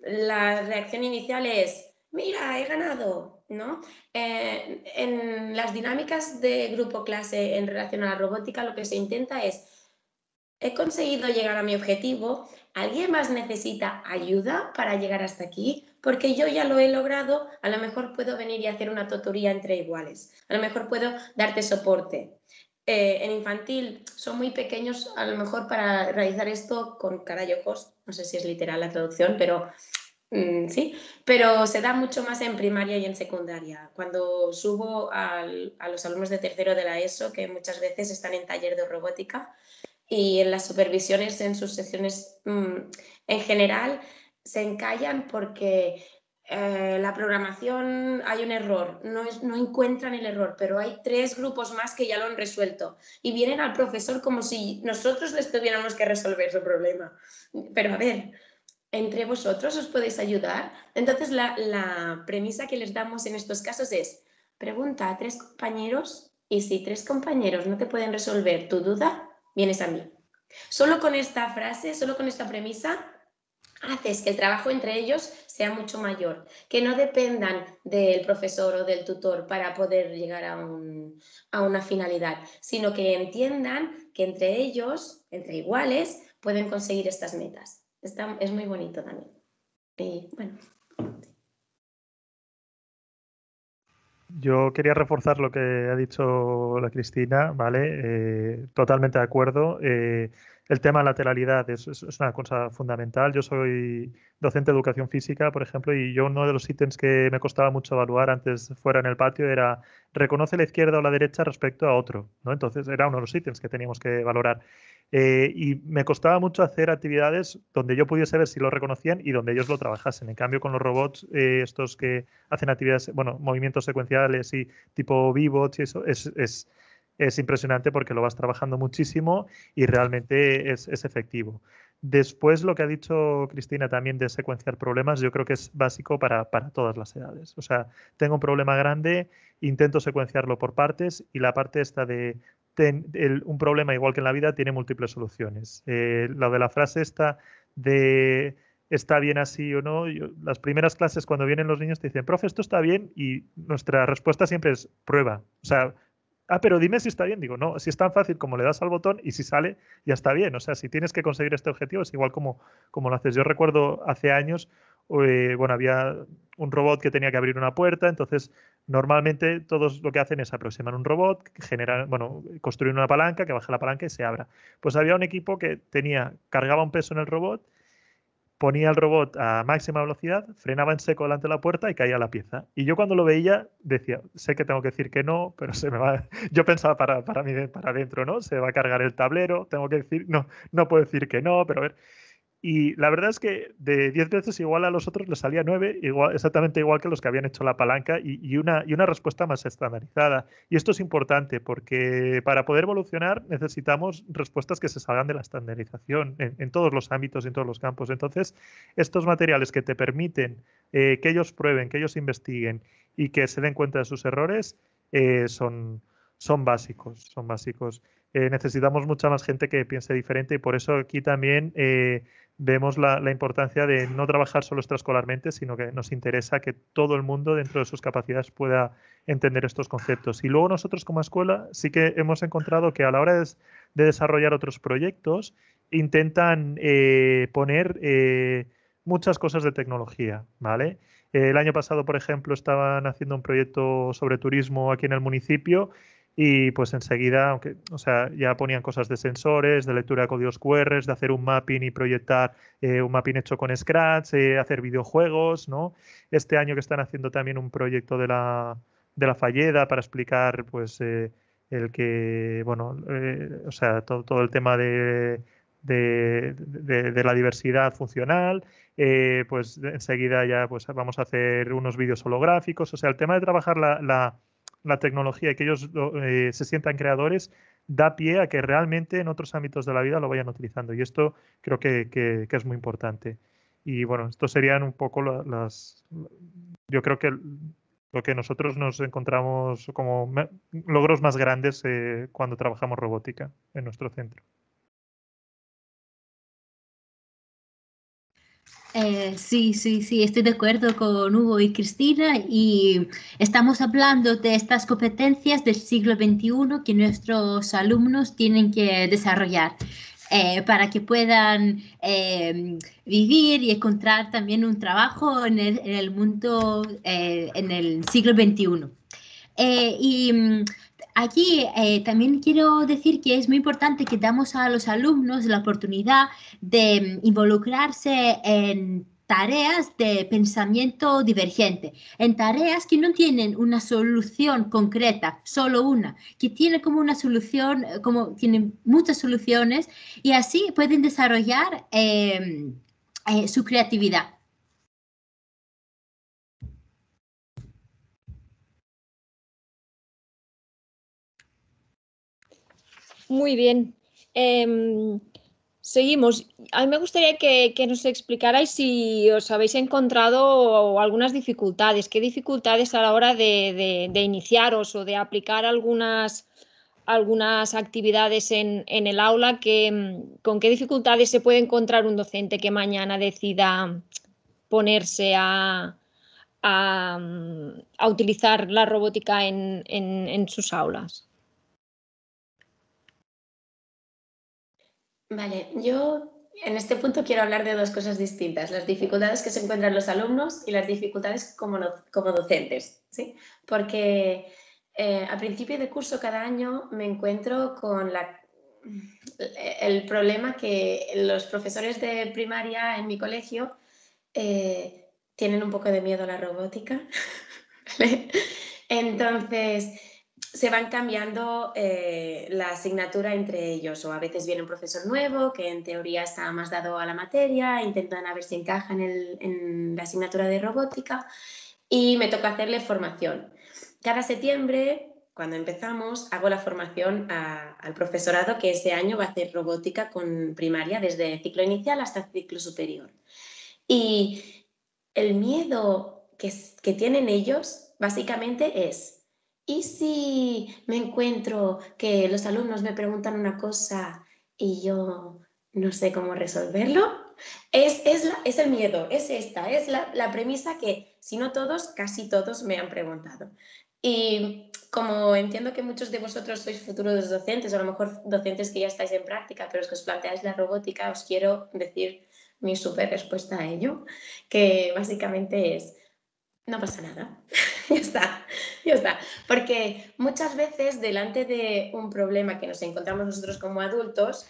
la reacción inicial es, mira, he ganado, ¿no? Eh, en las dinámicas de grupo clase en relación a la robótica, lo que se intenta es, he conseguido llegar a mi objetivo, ¿alguien más necesita ayuda para llegar hasta aquí? Porque yo ya lo he logrado, a lo mejor puedo venir y hacer una tutoría entre iguales, a lo mejor puedo darte soporte. Eh, en infantil son muy pequeños, a lo mejor para realizar esto con carayocos, no sé si es literal la traducción, pero Mm, sí, pero se da mucho más en primaria y en secundaria. Cuando subo a los alumnos de tercero de la ESO, que muchas veces están en taller de robótica, y en las supervisiones, en sus sesiones mm, en general, se encallan porque eh, la programación hay un error, no, no encuentran el error, pero hay tres grupos más que ya lo han resuelto y vienen al profesor como si nosotros les tuviéramos que resolver su problema. Pero a ver, entre vosotros os podéis ayudar. Entonces, la, premisa que les damos en estos casos es, pregunta a tres compañeros y si tres compañeros no te pueden resolver tu duda, vienes a mí. Solo con esta frase, solo con esta premisa, haces que el trabajo entre ellos sea mucho mayor, que no dependan del profesor o del tutor para poder llegar a una finalidad, sino que entiendan que entre ellos, entre iguales, pueden conseguir estas metas. Está, es muy bonito también. bueno. Yo quería reforzar lo que ha dicho la Cristina, ¿vale? Eh, totalmente de acuerdo. Eh, el tema de lateralidad es, una cosa fundamental. Yo soy docente de educación física, por ejemplo, y yo uno de los ítems que me costaba mucho evaluar antes fuera en el patio era reconoce la izquierda o la derecha respecto a otro, ¿no? Entonces era uno de los ítems que teníamos que valorar. Eh, y me costaba mucho hacer actividades donde yo pudiese ver si lo reconocían y donde ellos lo trabajasen. En cambio, con los robots, eh, estos que hacen actividades, bueno, movimientos secuenciales y tipo vivo, y eso, es, es, impresionante porque lo vas trabajando muchísimo y realmente es, efectivo. Después, lo que ha dicho Cristina también de secuenciar problemas, yo creo que es básico para, para, todas las edades. O sea, tengo un problema grande, intento secuenciarlo por partes y la parte esta de un problema, igual que en la vida, tiene múltiples soluciones. Eh, lo de la frase esta de está bien así o no. las primeras clases, cuando vienen los niños, te dicen, profe, esto está bien, y nuestra respuesta siempre es prueba. O sea, ah, pero dime si está bien. Digo, no, si es tan fácil como le das al botón y si sale, ya está bien. O sea, si tienes que conseguir este objetivo, es igual como, como lo haces. Yo recuerdo hace años, eh, bueno, había un robot que tenía que abrir una puerta, entonces normalmente todos lo que hacen es aproximar un robot, generar, bueno, construir una palanca, que baje la palanca y se abra. Pues había un equipo que tenía, cargaba un peso en el robot ponía el robot a máxima velocidad, frenaba en seco delante de la puerta y caía la pieza. Y yo cuando lo veía decía, sé que tengo que decir que no, pero se me va. Yo pensaba para, para mí, para adentro, ¿no? Se va a cargar el tablero, tengo que decir, no, no puedo decir que no, pero a ver. Y la verdad es que de 10 veces igual a los otros les salía 9, igual, exactamente igual que los que habían hecho la palanca y, una, y una respuesta más estandarizada. Y esto es importante porque para poder evolucionar necesitamos respuestas que se salgan de la estandarización en, todos los ámbitos y en todos los campos. Entonces, estos materiales que te permiten eh, que ellos prueben, que ellos investiguen y que se den cuenta de sus errores eh, son, son básicos, son básicos. Eh, necesitamos mucha más gente que piense diferente y por eso aquí también vemos la, importancia de no trabajar solo extraescolarmente, sino que nos interesa que todo el mundo dentro de sus capacidades pueda entender estos conceptos. Y luego nosotros como escuela sí que hemos encontrado que a la hora de, desarrollar otros proyectos intentan eh, poner eh, muchas cosas de tecnología, ¿vale? El año pasado, por ejemplo, estaban haciendo un proyecto sobre turismo aquí en el municipio y pues enseguida, aunque, o sea, ya ponían cosas de sensores, de lectura de códigos QR, de hacer un mapping y proyectar eh, un mapping hecho con Scratch, eh, hacer videojuegos, ¿no? Este año que están haciendo también un proyecto de la, de la Falleda para explicar, pues, eh, el que, bueno, o sea, todo, el tema de de, la diversidad funcional, pues enseguida ya pues vamos a hacer unos vídeos holográficos, o sea, el tema de trabajar la, la, la tecnología y que ellos eh, se sientan creadores da pie a que realmente en otros ámbitos de la vida lo vayan utilizando. Y esto creo que, es muy importante. Y bueno, estos serían un poco las... Yo creo que lo que nosotros nos encontramos como logros más grandes eh, cuando trabajamos robótica en nuestro centro. Eh, sí, sí, sí, estoy de acuerdo con Hugo y Cristina y estamos hablando de estas competencias del siglo XXI que nuestros alumnos tienen que desarrollar. Eh, para que puedan eh, vivir y encontrar también un trabajo en el, mundo, en el siglo XXI. Aquí eh, también quiero decir que es muy importante que damos a los alumnos la oportunidad de involucrarse en tareas de pensamiento divergente, en tareas que no tienen una solución concreta, solo una, que tiene como una solución, eh, como tienen muchas soluciones y así pueden desarrollar em, eh, su creatividad. Muy bien. Em, seguimos. A mí me gustaría que, nos explicarais si os habéis encontrado algunas dificultades. ¿Qué dificultades a la hora de, iniciaros o de aplicar algunas, algunas actividades en, el aula? ¿Con qué dificultades se puede encontrar un docente que mañana decida ponerse a, utilizar la robótica en sus aulas? Vale, yo en este punto quiero hablar de dos cosas distintas, las dificultades que se encuentran los alumnos y las dificultades como, docentes, ¿sí? Porque eh, a principio de curso cada año me encuentro con eh, el problema que los profesores de primaria en mi colegio eh, tienen un poco de miedo a la robótica. ¿vale? Entonces, se van cambiando eh, la asignatura entre ellos o a veces viene un profesor nuevo que en teoría está más dado a la materia, intentan a ver si encaja en, la asignatura de robótica y me toca hacerle formación. Cada septiembre cuando empezamos, hago la formación al profesorado que ese año va a hacer robótica con primaria desde ciclo inicial hasta ciclo superior. Y el miedo que, que tienen ellos básicamente es, ¿Y si me encuentro que los alumnos me preguntan una cosa y yo no sé cómo resolverlo? Es, es, es el miedo, es esta, es la, la, premisa que, si no todos, casi todos me han preguntado. Y como entiendo que muchos de vosotros sois futuros docentes, o a lo mejor docentes que ya estáis en práctica, pero es que os planteáis la robótica, os quiero decir mi super respuesta a ello, que básicamente es, no pasa nada. ya está, ya está. Porque muchas veces delante de un problema que nos encontramos nosotros como adultos,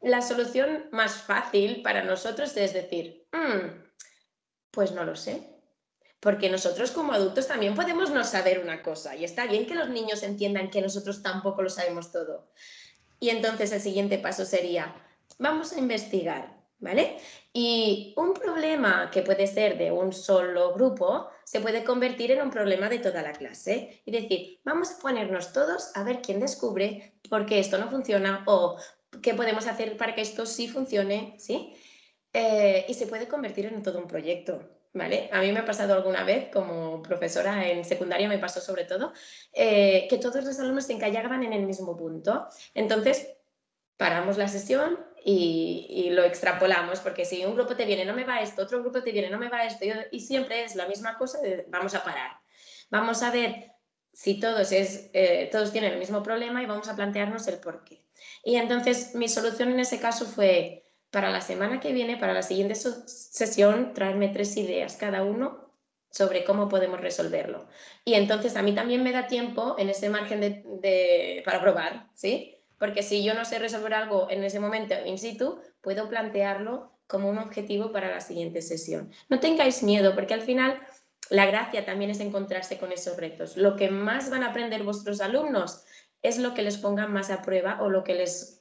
la solución más fácil para nosotros es decir, mm, pues no lo sé. Porque nosotros como adultos también podemos no saber una cosa y está bien que los niños entiendan que nosotros tampoco lo sabemos todo. Y entonces el siguiente paso sería, vamos a investigar, ¿vale? Y un problema que puede ser de un solo grupo se puede convertir en un problema de toda la clase. Y decir, vamos a ponernos todos a ver quién descubre por qué esto no funciona o qué podemos hacer para que esto sí funcione, ¿sí? Eh, y se puede convertir en todo un proyecto. ¿Vale? A mí me ha pasado alguna vez, como profesora en secundaria me pasó sobre todo, eh, que todos los alumnos se encallaban en el mismo punto. Entonces, paramos la sesión, y, lo extrapolamos, porque si un grupo te viene, no me va esto, otro grupo te viene, no me va esto, y, siempre es la misma cosa, vamos a parar. Vamos a ver si todos, es, eh, todos tienen el mismo problema y vamos a plantearnos el por qué. Y entonces mi solución en ese caso fue, para la semana que viene, para la siguiente sesión, traerme tres ideas cada uno sobre cómo podemos resolverlo. Y entonces a mí también me da tiempo en ese margen para probar, ¿sí? Porque si yo no sé resolver algo en ese momento in situ, puedo plantearlo como un objetivo para la siguiente sesión. No tengáis miedo, porque al final la gracia también es encontrarse con esos retos. Lo que más van a aprender vuestros alumnos es lo que les pongan más a prueba o lo que les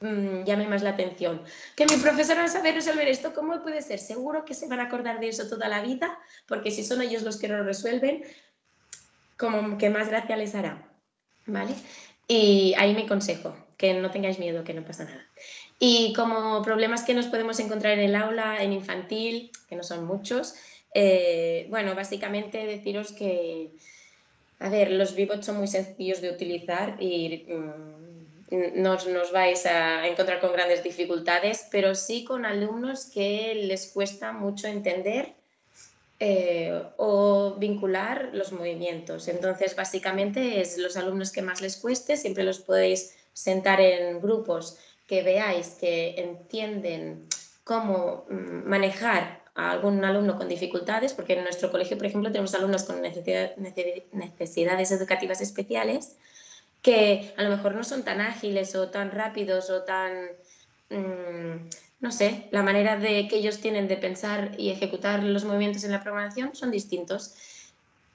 mm, llame más la atención. Que mi profesora no sabe resolver esto, ¿cómo puede ser? Seguro que se van a acordar de eso toda la vida, porque si son ellos los que lo resuelven, como que más gracia les hará. ¿Vale? Y ahí mi consejo, que no tengáis miedo, que no pasa nada. Y como problemas que nos podemos encontrar en el aula, en infantil, que no son muchos, eh, bueno, básicamente deciros que, a ver, los bibots son muy sencillos de utilizar y mm, no os vais a encontrar con grandes dificultades, pero sí con alumnos que les cuesta mucho entender eh, o vincular los movimientos. Entonces, básicamente es los alumnos que más les cueste, siempre los podéis sentar en grupos que veáis que entienden cómo mm, manejar a algún alumno con dificultades, porque en nuestro colegio, por ejemplo, tenemos alumnos con necesidades educativas especiales que a lo mejor no son tan ágiles o tan rápidos o tan... Mm, no sé, la manera de que ellos tienen de pensar y ejecutar los movimientos en la programación son distintos.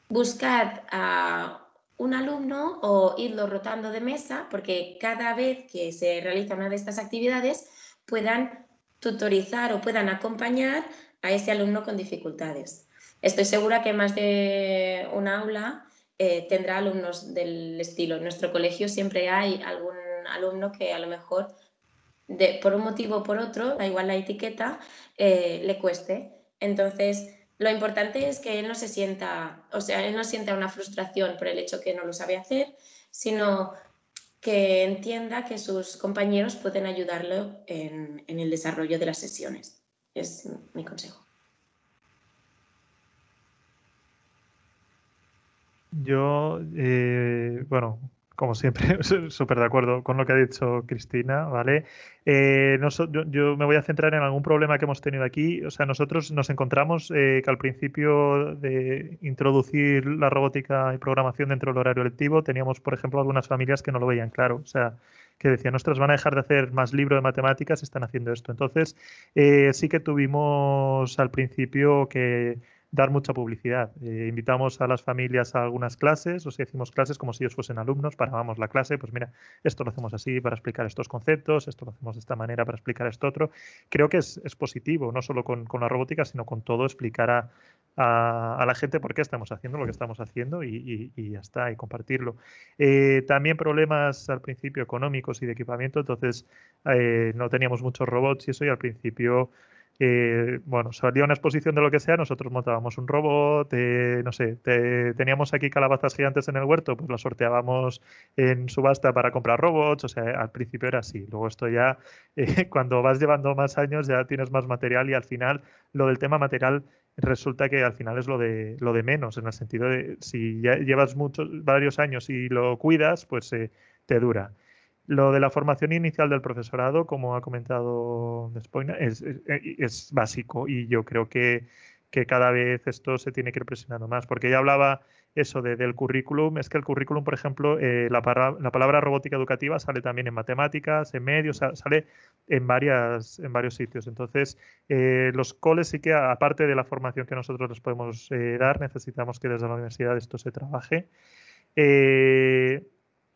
Buscar a un alumno o irlo rotando de mesa porque cada vez que se realiza una de estas actividades puedan tutorizar o puedan acompañar a ese alumno con dificultades. Estoy segura que más de un aula eh, tendrá alumnos del estilo. En nuestro colegio siempre hay algún alumno que a lo mejor por un motivo o por otro, da igual la etiqueta, eh, le cueste. Entonces, lo importante es que él no se sienta, o sea, él no sienta una frustración por el hecho que no lo sabe hacer, sino que entienda que sus compañeros pueden ayudarlo en, el desarrollo de las sesiones. Es mi consejo. Yo, eh, bueno, como siempre, súper de acuerdo con lo que ha dicho Cristina, ¿vale? Eh, yo, me voy a centrar en algún problema que hemos tenido aquí. O sea, nosotros nos encontramos eh, que al principio de introducir la robótica y programación dentro del horario lectivo, teníamos, por ejemplo, algunas familias que no lo veían claro. O sea, que decían, nuestras van a dejar de hacer más libro de matemáticas, están haciendo esto. Entonces, eh, sí que tuvimos al principio que dar mucha publicidad. Eh, invitamos a las familias a algunas clases, o si hacemos clases como si ellos fuesen alumnos, parábamos la clase, pues mira, esto lo hacemos así para explicar estos conceptos, esto lo hacemos de esta manera para explicar esto otro. Creo que es, positivo, no solo con, la robótica, sino con todo, explicar a, la gente por qué estamos haciendo lo que estamos haciendo y, ya está, y compartirlo. Eh, también problemas al principio económicos y de equipamiento, entonces eh, no teníamos muchos robots y eso, y al principio eh, bueno, salía una exposición de lo que sea, nosotros montábamos un robot, eh, no sé, teníamos aquí calabazas gigantes en el huerto, pues las sorteábamos en subasta para comprar robots, o sea, al principio era así, luego esto ya, eh, cuando vas llevando más años ya tienes más material y al final lo del tema material resulta que al final es lo de, lo de menos, en el sentido de si ya llevas muchos, varios años y lo cuidas, pues eh, te dura. Lo de la formación inicial del profesorado, como ha comentado Despoina, es, e, es, básico y yo creo que, cada vez esto se tiene que ir presionando más, porque ya hablaba eso de, del currículum, es que el currículum, por ejemplo, eh, la, la, palabra robótica educativa sale también en matemáticas, en medios, sale en, varias, en varios sitios. Entonces, eh, los coles sí que, aparte de la formación que nosotros les podemos eh, dar, necesitamos que desde la universidad esto se trabaje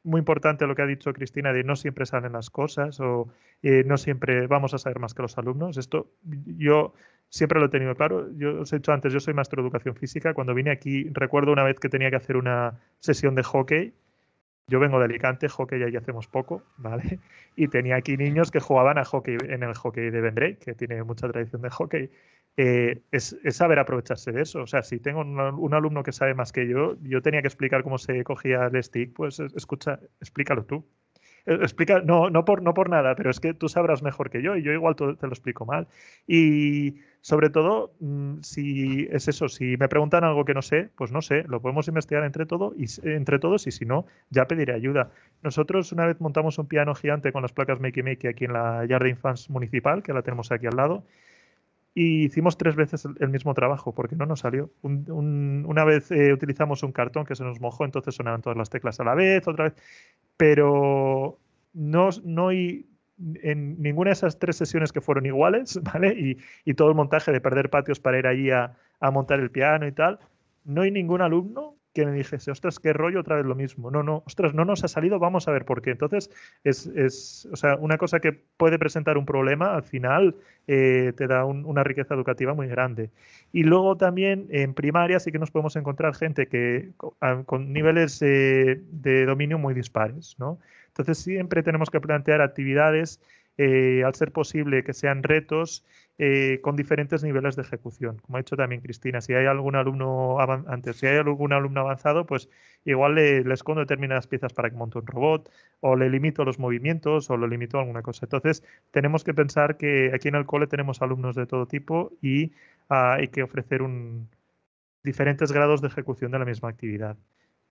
muy importante lo que ha dicho Cristina de no siempre salen las cosas o eh, no siempre vamos a saber más que los alumnos. Esto yo siempre lo he tenido claro. Yo os he dicho antes, yo soy maestro de educación física. Cuando vine aquí recuerdo una vez que tenía que hacer una sesión de hockey yo vengo de Alicante, hockey ahí hacemos poco, ¿vale? Y tenía aquí niños que jugaban a hockey en el hockey de Vendrey, que tiene mucha tradición de hockey. Eh, es, saber aprovecharse de eso. O sea, si tengo un, un, alumno que sabe más que yo, yo tenía que explicar cómo se cogía el stick, pues escucha, explícalo tú. Eh, explica, no, no, por, no por nada, pero es que tú sabrás mejor que yo y yo igual te, lo explico mal. Y sobre todo, mm, si es eso, si me preguntan algo que no sé, pues no sé, lo podemos investigar entre, todo y, entre todos y si no, ya pediré ayuda. Nosotros una vez montamos un piano gigante con las placas Makey Makey aquí en la Yard Infants Municipal, que la tenemos aquí al lado, y hicimos tres veces el, mismo trabajo porque no nos salió. una vez eh, utilizamos un cartón que se nos mojó, entonces sonaban todas las teclas a la vez, otra vez, pero no, no hay en ninguna de esas tres sesiones que fueron iguales, ¿vale? Y, todo el montaje de perder patios para ir allí a, a, montar el piano y tal, no hay ningún alumno que me dijese, ostras, qué rollo, otra vez lo mismo. No, no, ostras, no nos ha salido, vamos a ver por qué. Entonces, es, o sea, una cosa que puede presentar un problema, al final eh, te da una riqueza educativa muy grande. Y luego también en primaria sí que nos podemos encontrar gente que con niveles de dominio muy dispares, Entonces siempre tenemos que plantear actividades, eh, al ser posible, que sean retos eh, con diferentes niveles de ejecución. Como ha dicho también Cristina, si hay algún alumno antes, si hay algún alumno avanzado, pues igual le, escondo determinadas piezas para que monte un robot, o le limito los movimientos, o le limito alguna cosa. Entonces, tenemos que pensar que aquí en el cole tenemos alumnos de todo tipo y ah, hay que ofrecer diferentes grados de ejecución de la misma actividad.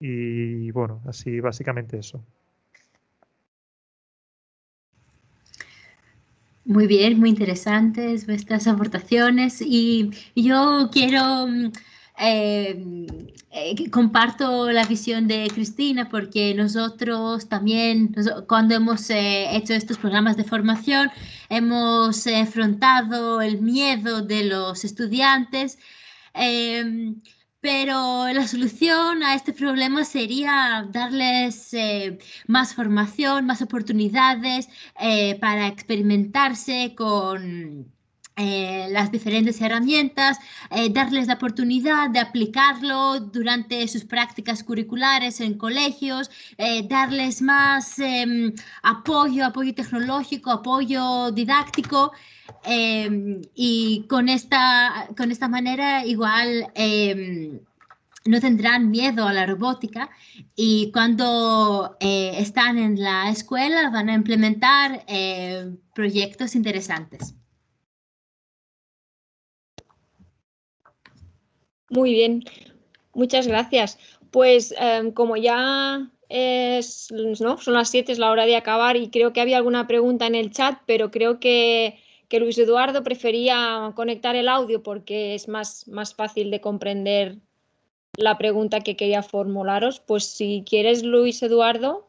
Y bueno, así básicamente eso. Muy bien, muy interesantes vuestras aportaciones y yo quiero... Mm, eh, eh, comparto la visión de Cristina porque nosotros también, cuando hemos eh, hecho estos programas de formación, hemos afrontado el miedo de los estudiantes. Em, pero la solución a este problema sería darles eh, más formación, más oportunidades eh, para experimentarse con eh, las diferentes herramientas, darles la oportunidad de aplicarlo durante sus prácticas curriculares en colegios, darles más em, apoyo, apoyo tecnológico, apoyo didáctico. Em, y con esta, con esta manera igual em, no tendrán miedo a la robótica y cuando eh, están en la escuela van a implementar eh, proyectos interesantes. Muy bien, muchas gracias. Pues em, como ya es, ¿no? son las 7, es la hora de acabar y creo que había alguna pregunta en el chat, pero creo que Luis Eduardo prefería conectar el audio porque es más, fácil de comprender la pregunta que quería formularos. Pues si quieres, Luis Eduardo.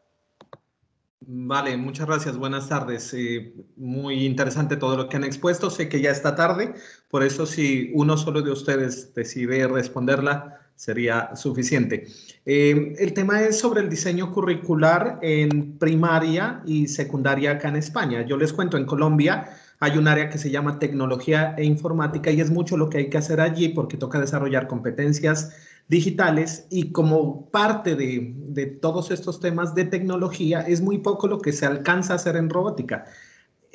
Vale, muchas gracias. Buenas tardes. Eh, muy interesante todo lo que han expuesto. Sé que ya está tarde, por eso si uno solo de ustedes decide responderla, sería suficiente. Eh, el tema es sobre el diseño curricular en primaria y secundaria acá en España. Yo les cuento, en Colombia hay un área que se llama tecnología e informática y es mucho lo que hay que hacer allí porque toca desarrollar competencias digitales y como parte de, todos estos temas de tecnología es muy poco lo que se alcanza a hacer en robótica.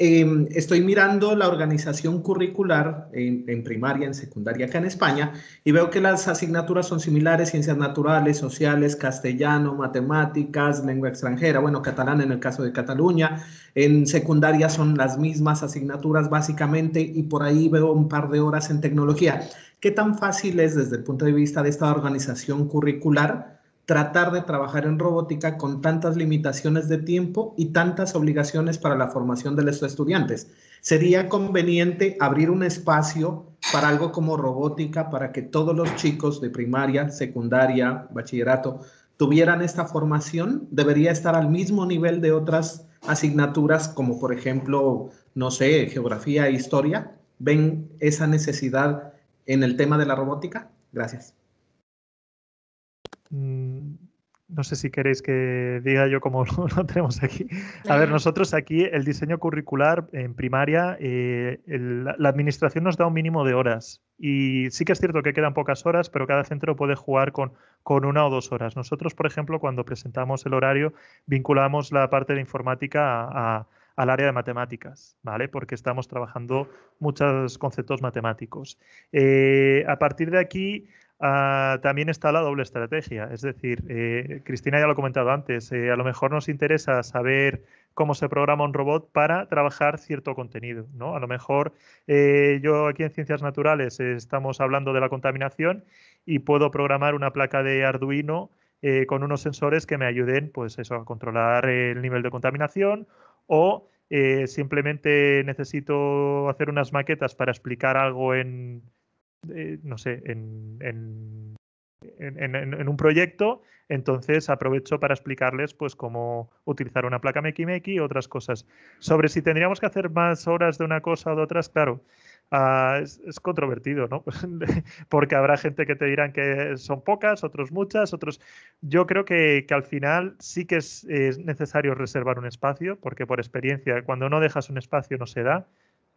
Em, estoy mirando la organización curricular en, en, primaria, en secundaria acá en España, y veo que las asignaturas son similares, ciencias naturales, sociales, castellano, matemáticas, lengua extranjera, bueno, catalán en el caso de Cataluña, en secundaria son las mismas asignaturas básicamente, y por ahí veo un par de horas en tecnología. ¿Qué tan fácil es desde el punto de vista de esta organización curricular? tratar de trabajar en robótica con tantas limitaciones de tiempo y tantas obligaciones para la formación de los estudiantes. Sería conveniente abrir un espacio para algo como robótica, para que todos los chicos de primaria, secundaria, bachillerato, tuvieran esta formación, debería estar al mismo nivel de otras asignaturas como por ejemplo, no sé, geografía e historia. ¿Ven esa necesidad en el tema de la robótica? Gracias. Mm, no sé si queréis que diga yo cómo lo, tenemos aquí. A ver, nosotros aquí el diseño curricular en primaria, eh, la administración nos da un mínimo de horas. Y sí que es cierto que quedan pocas horas, pero cada centro puede jugar con, con una o dos horas. Nosotros, por ejemplo, cuando presentamos el horario, vinculamos la parte de informática al área de matemáticas, ¿vale? Porque estamos trabajando muchos conceptos matemáticos. Eh, a partir de aquí Ah, también está la doble estrategia. Es decir, eh, Cristina ya lo ha comentado antes, eh, a lo mejor nos interesa saber cómo se programa un robot para trabajar cierto contenido. ¿no? A lo mejor eh, yo aquí en Ciencias Naturales estamos hablando de la contaminación y puedo programar una placa de Arduino con unos sensores que me ayuden pues eso, a controlar el nivel de contaminación o simplemente necesito hacer unas maquetas para explicar algo en, eh, no sé, en, en, en, un proyecto, entonces aprovecho para explicarles pues cómo utilizar una placa Meki y otras cosas. Sobre si tendríamos que hacer más horas de una cosa o de otras, claro. Ah, es, controvertido, ¿no? Porque habrá gente que te dirán que son pocas, otros muchas, otros... Yo creo que, al final sí que es, necesario reservar un espacio, porque por experiencia, cuando no dejas un espacio no se da,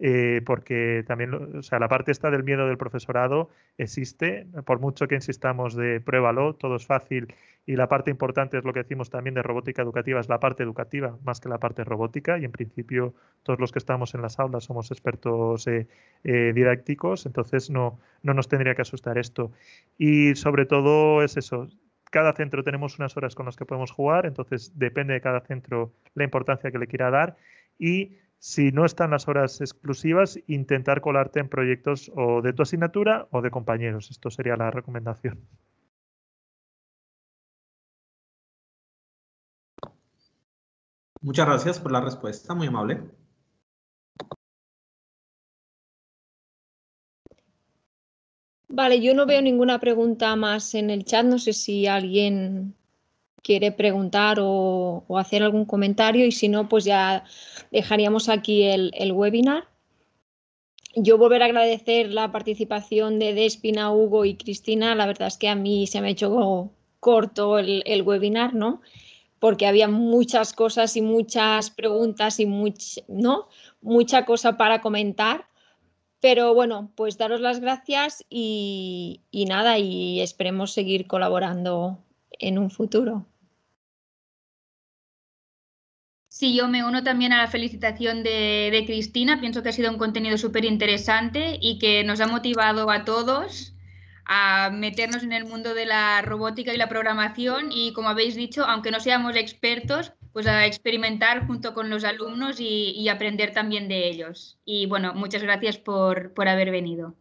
eh, porque también, o sea, la parte está del miedo del profesorado existe, por mucho que insistamos de pruébalo, todo es fácil y la parte importante es lo que decimos también de robótica educativa, es la parte educativa más que la parte robótica y en principio todos los que estamos en las aulas somos expertos eh, eh, didácticos, entonces no, no nos tendría que asustar esto. Y sobre todo es eso, cada centro tenemos unas horas con las que podemos jugar, entonces depende de cada centro la importancia que le quiera dar y si no están las horas exclusivas, intentar colarte en proyectos o de tu asignatura o de compañeros. Esto sería la recomendación. Muchas gracias por la respuesta, muy amable. Vale, yo no veo ninguna pregunta más en el chat. No sé si alguien quiere preguntar o, hacer algún comentario y si no, pues ya dejaríamos aquí el, webinar. Yo volver a agradecer la participación de Despina, Hugo y Cristina. La verdad es que a mí se me ha hecho corto el, webinar, ¿no? Porque había muchas cosas y muchas preguntas y much, ¿no? mucha cosa para comentar. Pero bueno, pues daros las gracias y nada, y esperemos seguir colaborando en un futuro. Sí, yo me uno también a la felicitación de, Cristina. Pienso que ha sido un contenido súper interesante y que nos ha motivado a todos a meternos en el mundo de la robótica y la programación y, como habéis dicho, aunque no seamos expertos, pues a experimentar junto con los alumnos y, aprender también de ellos. Y bueno, muchas gracias por haber venido.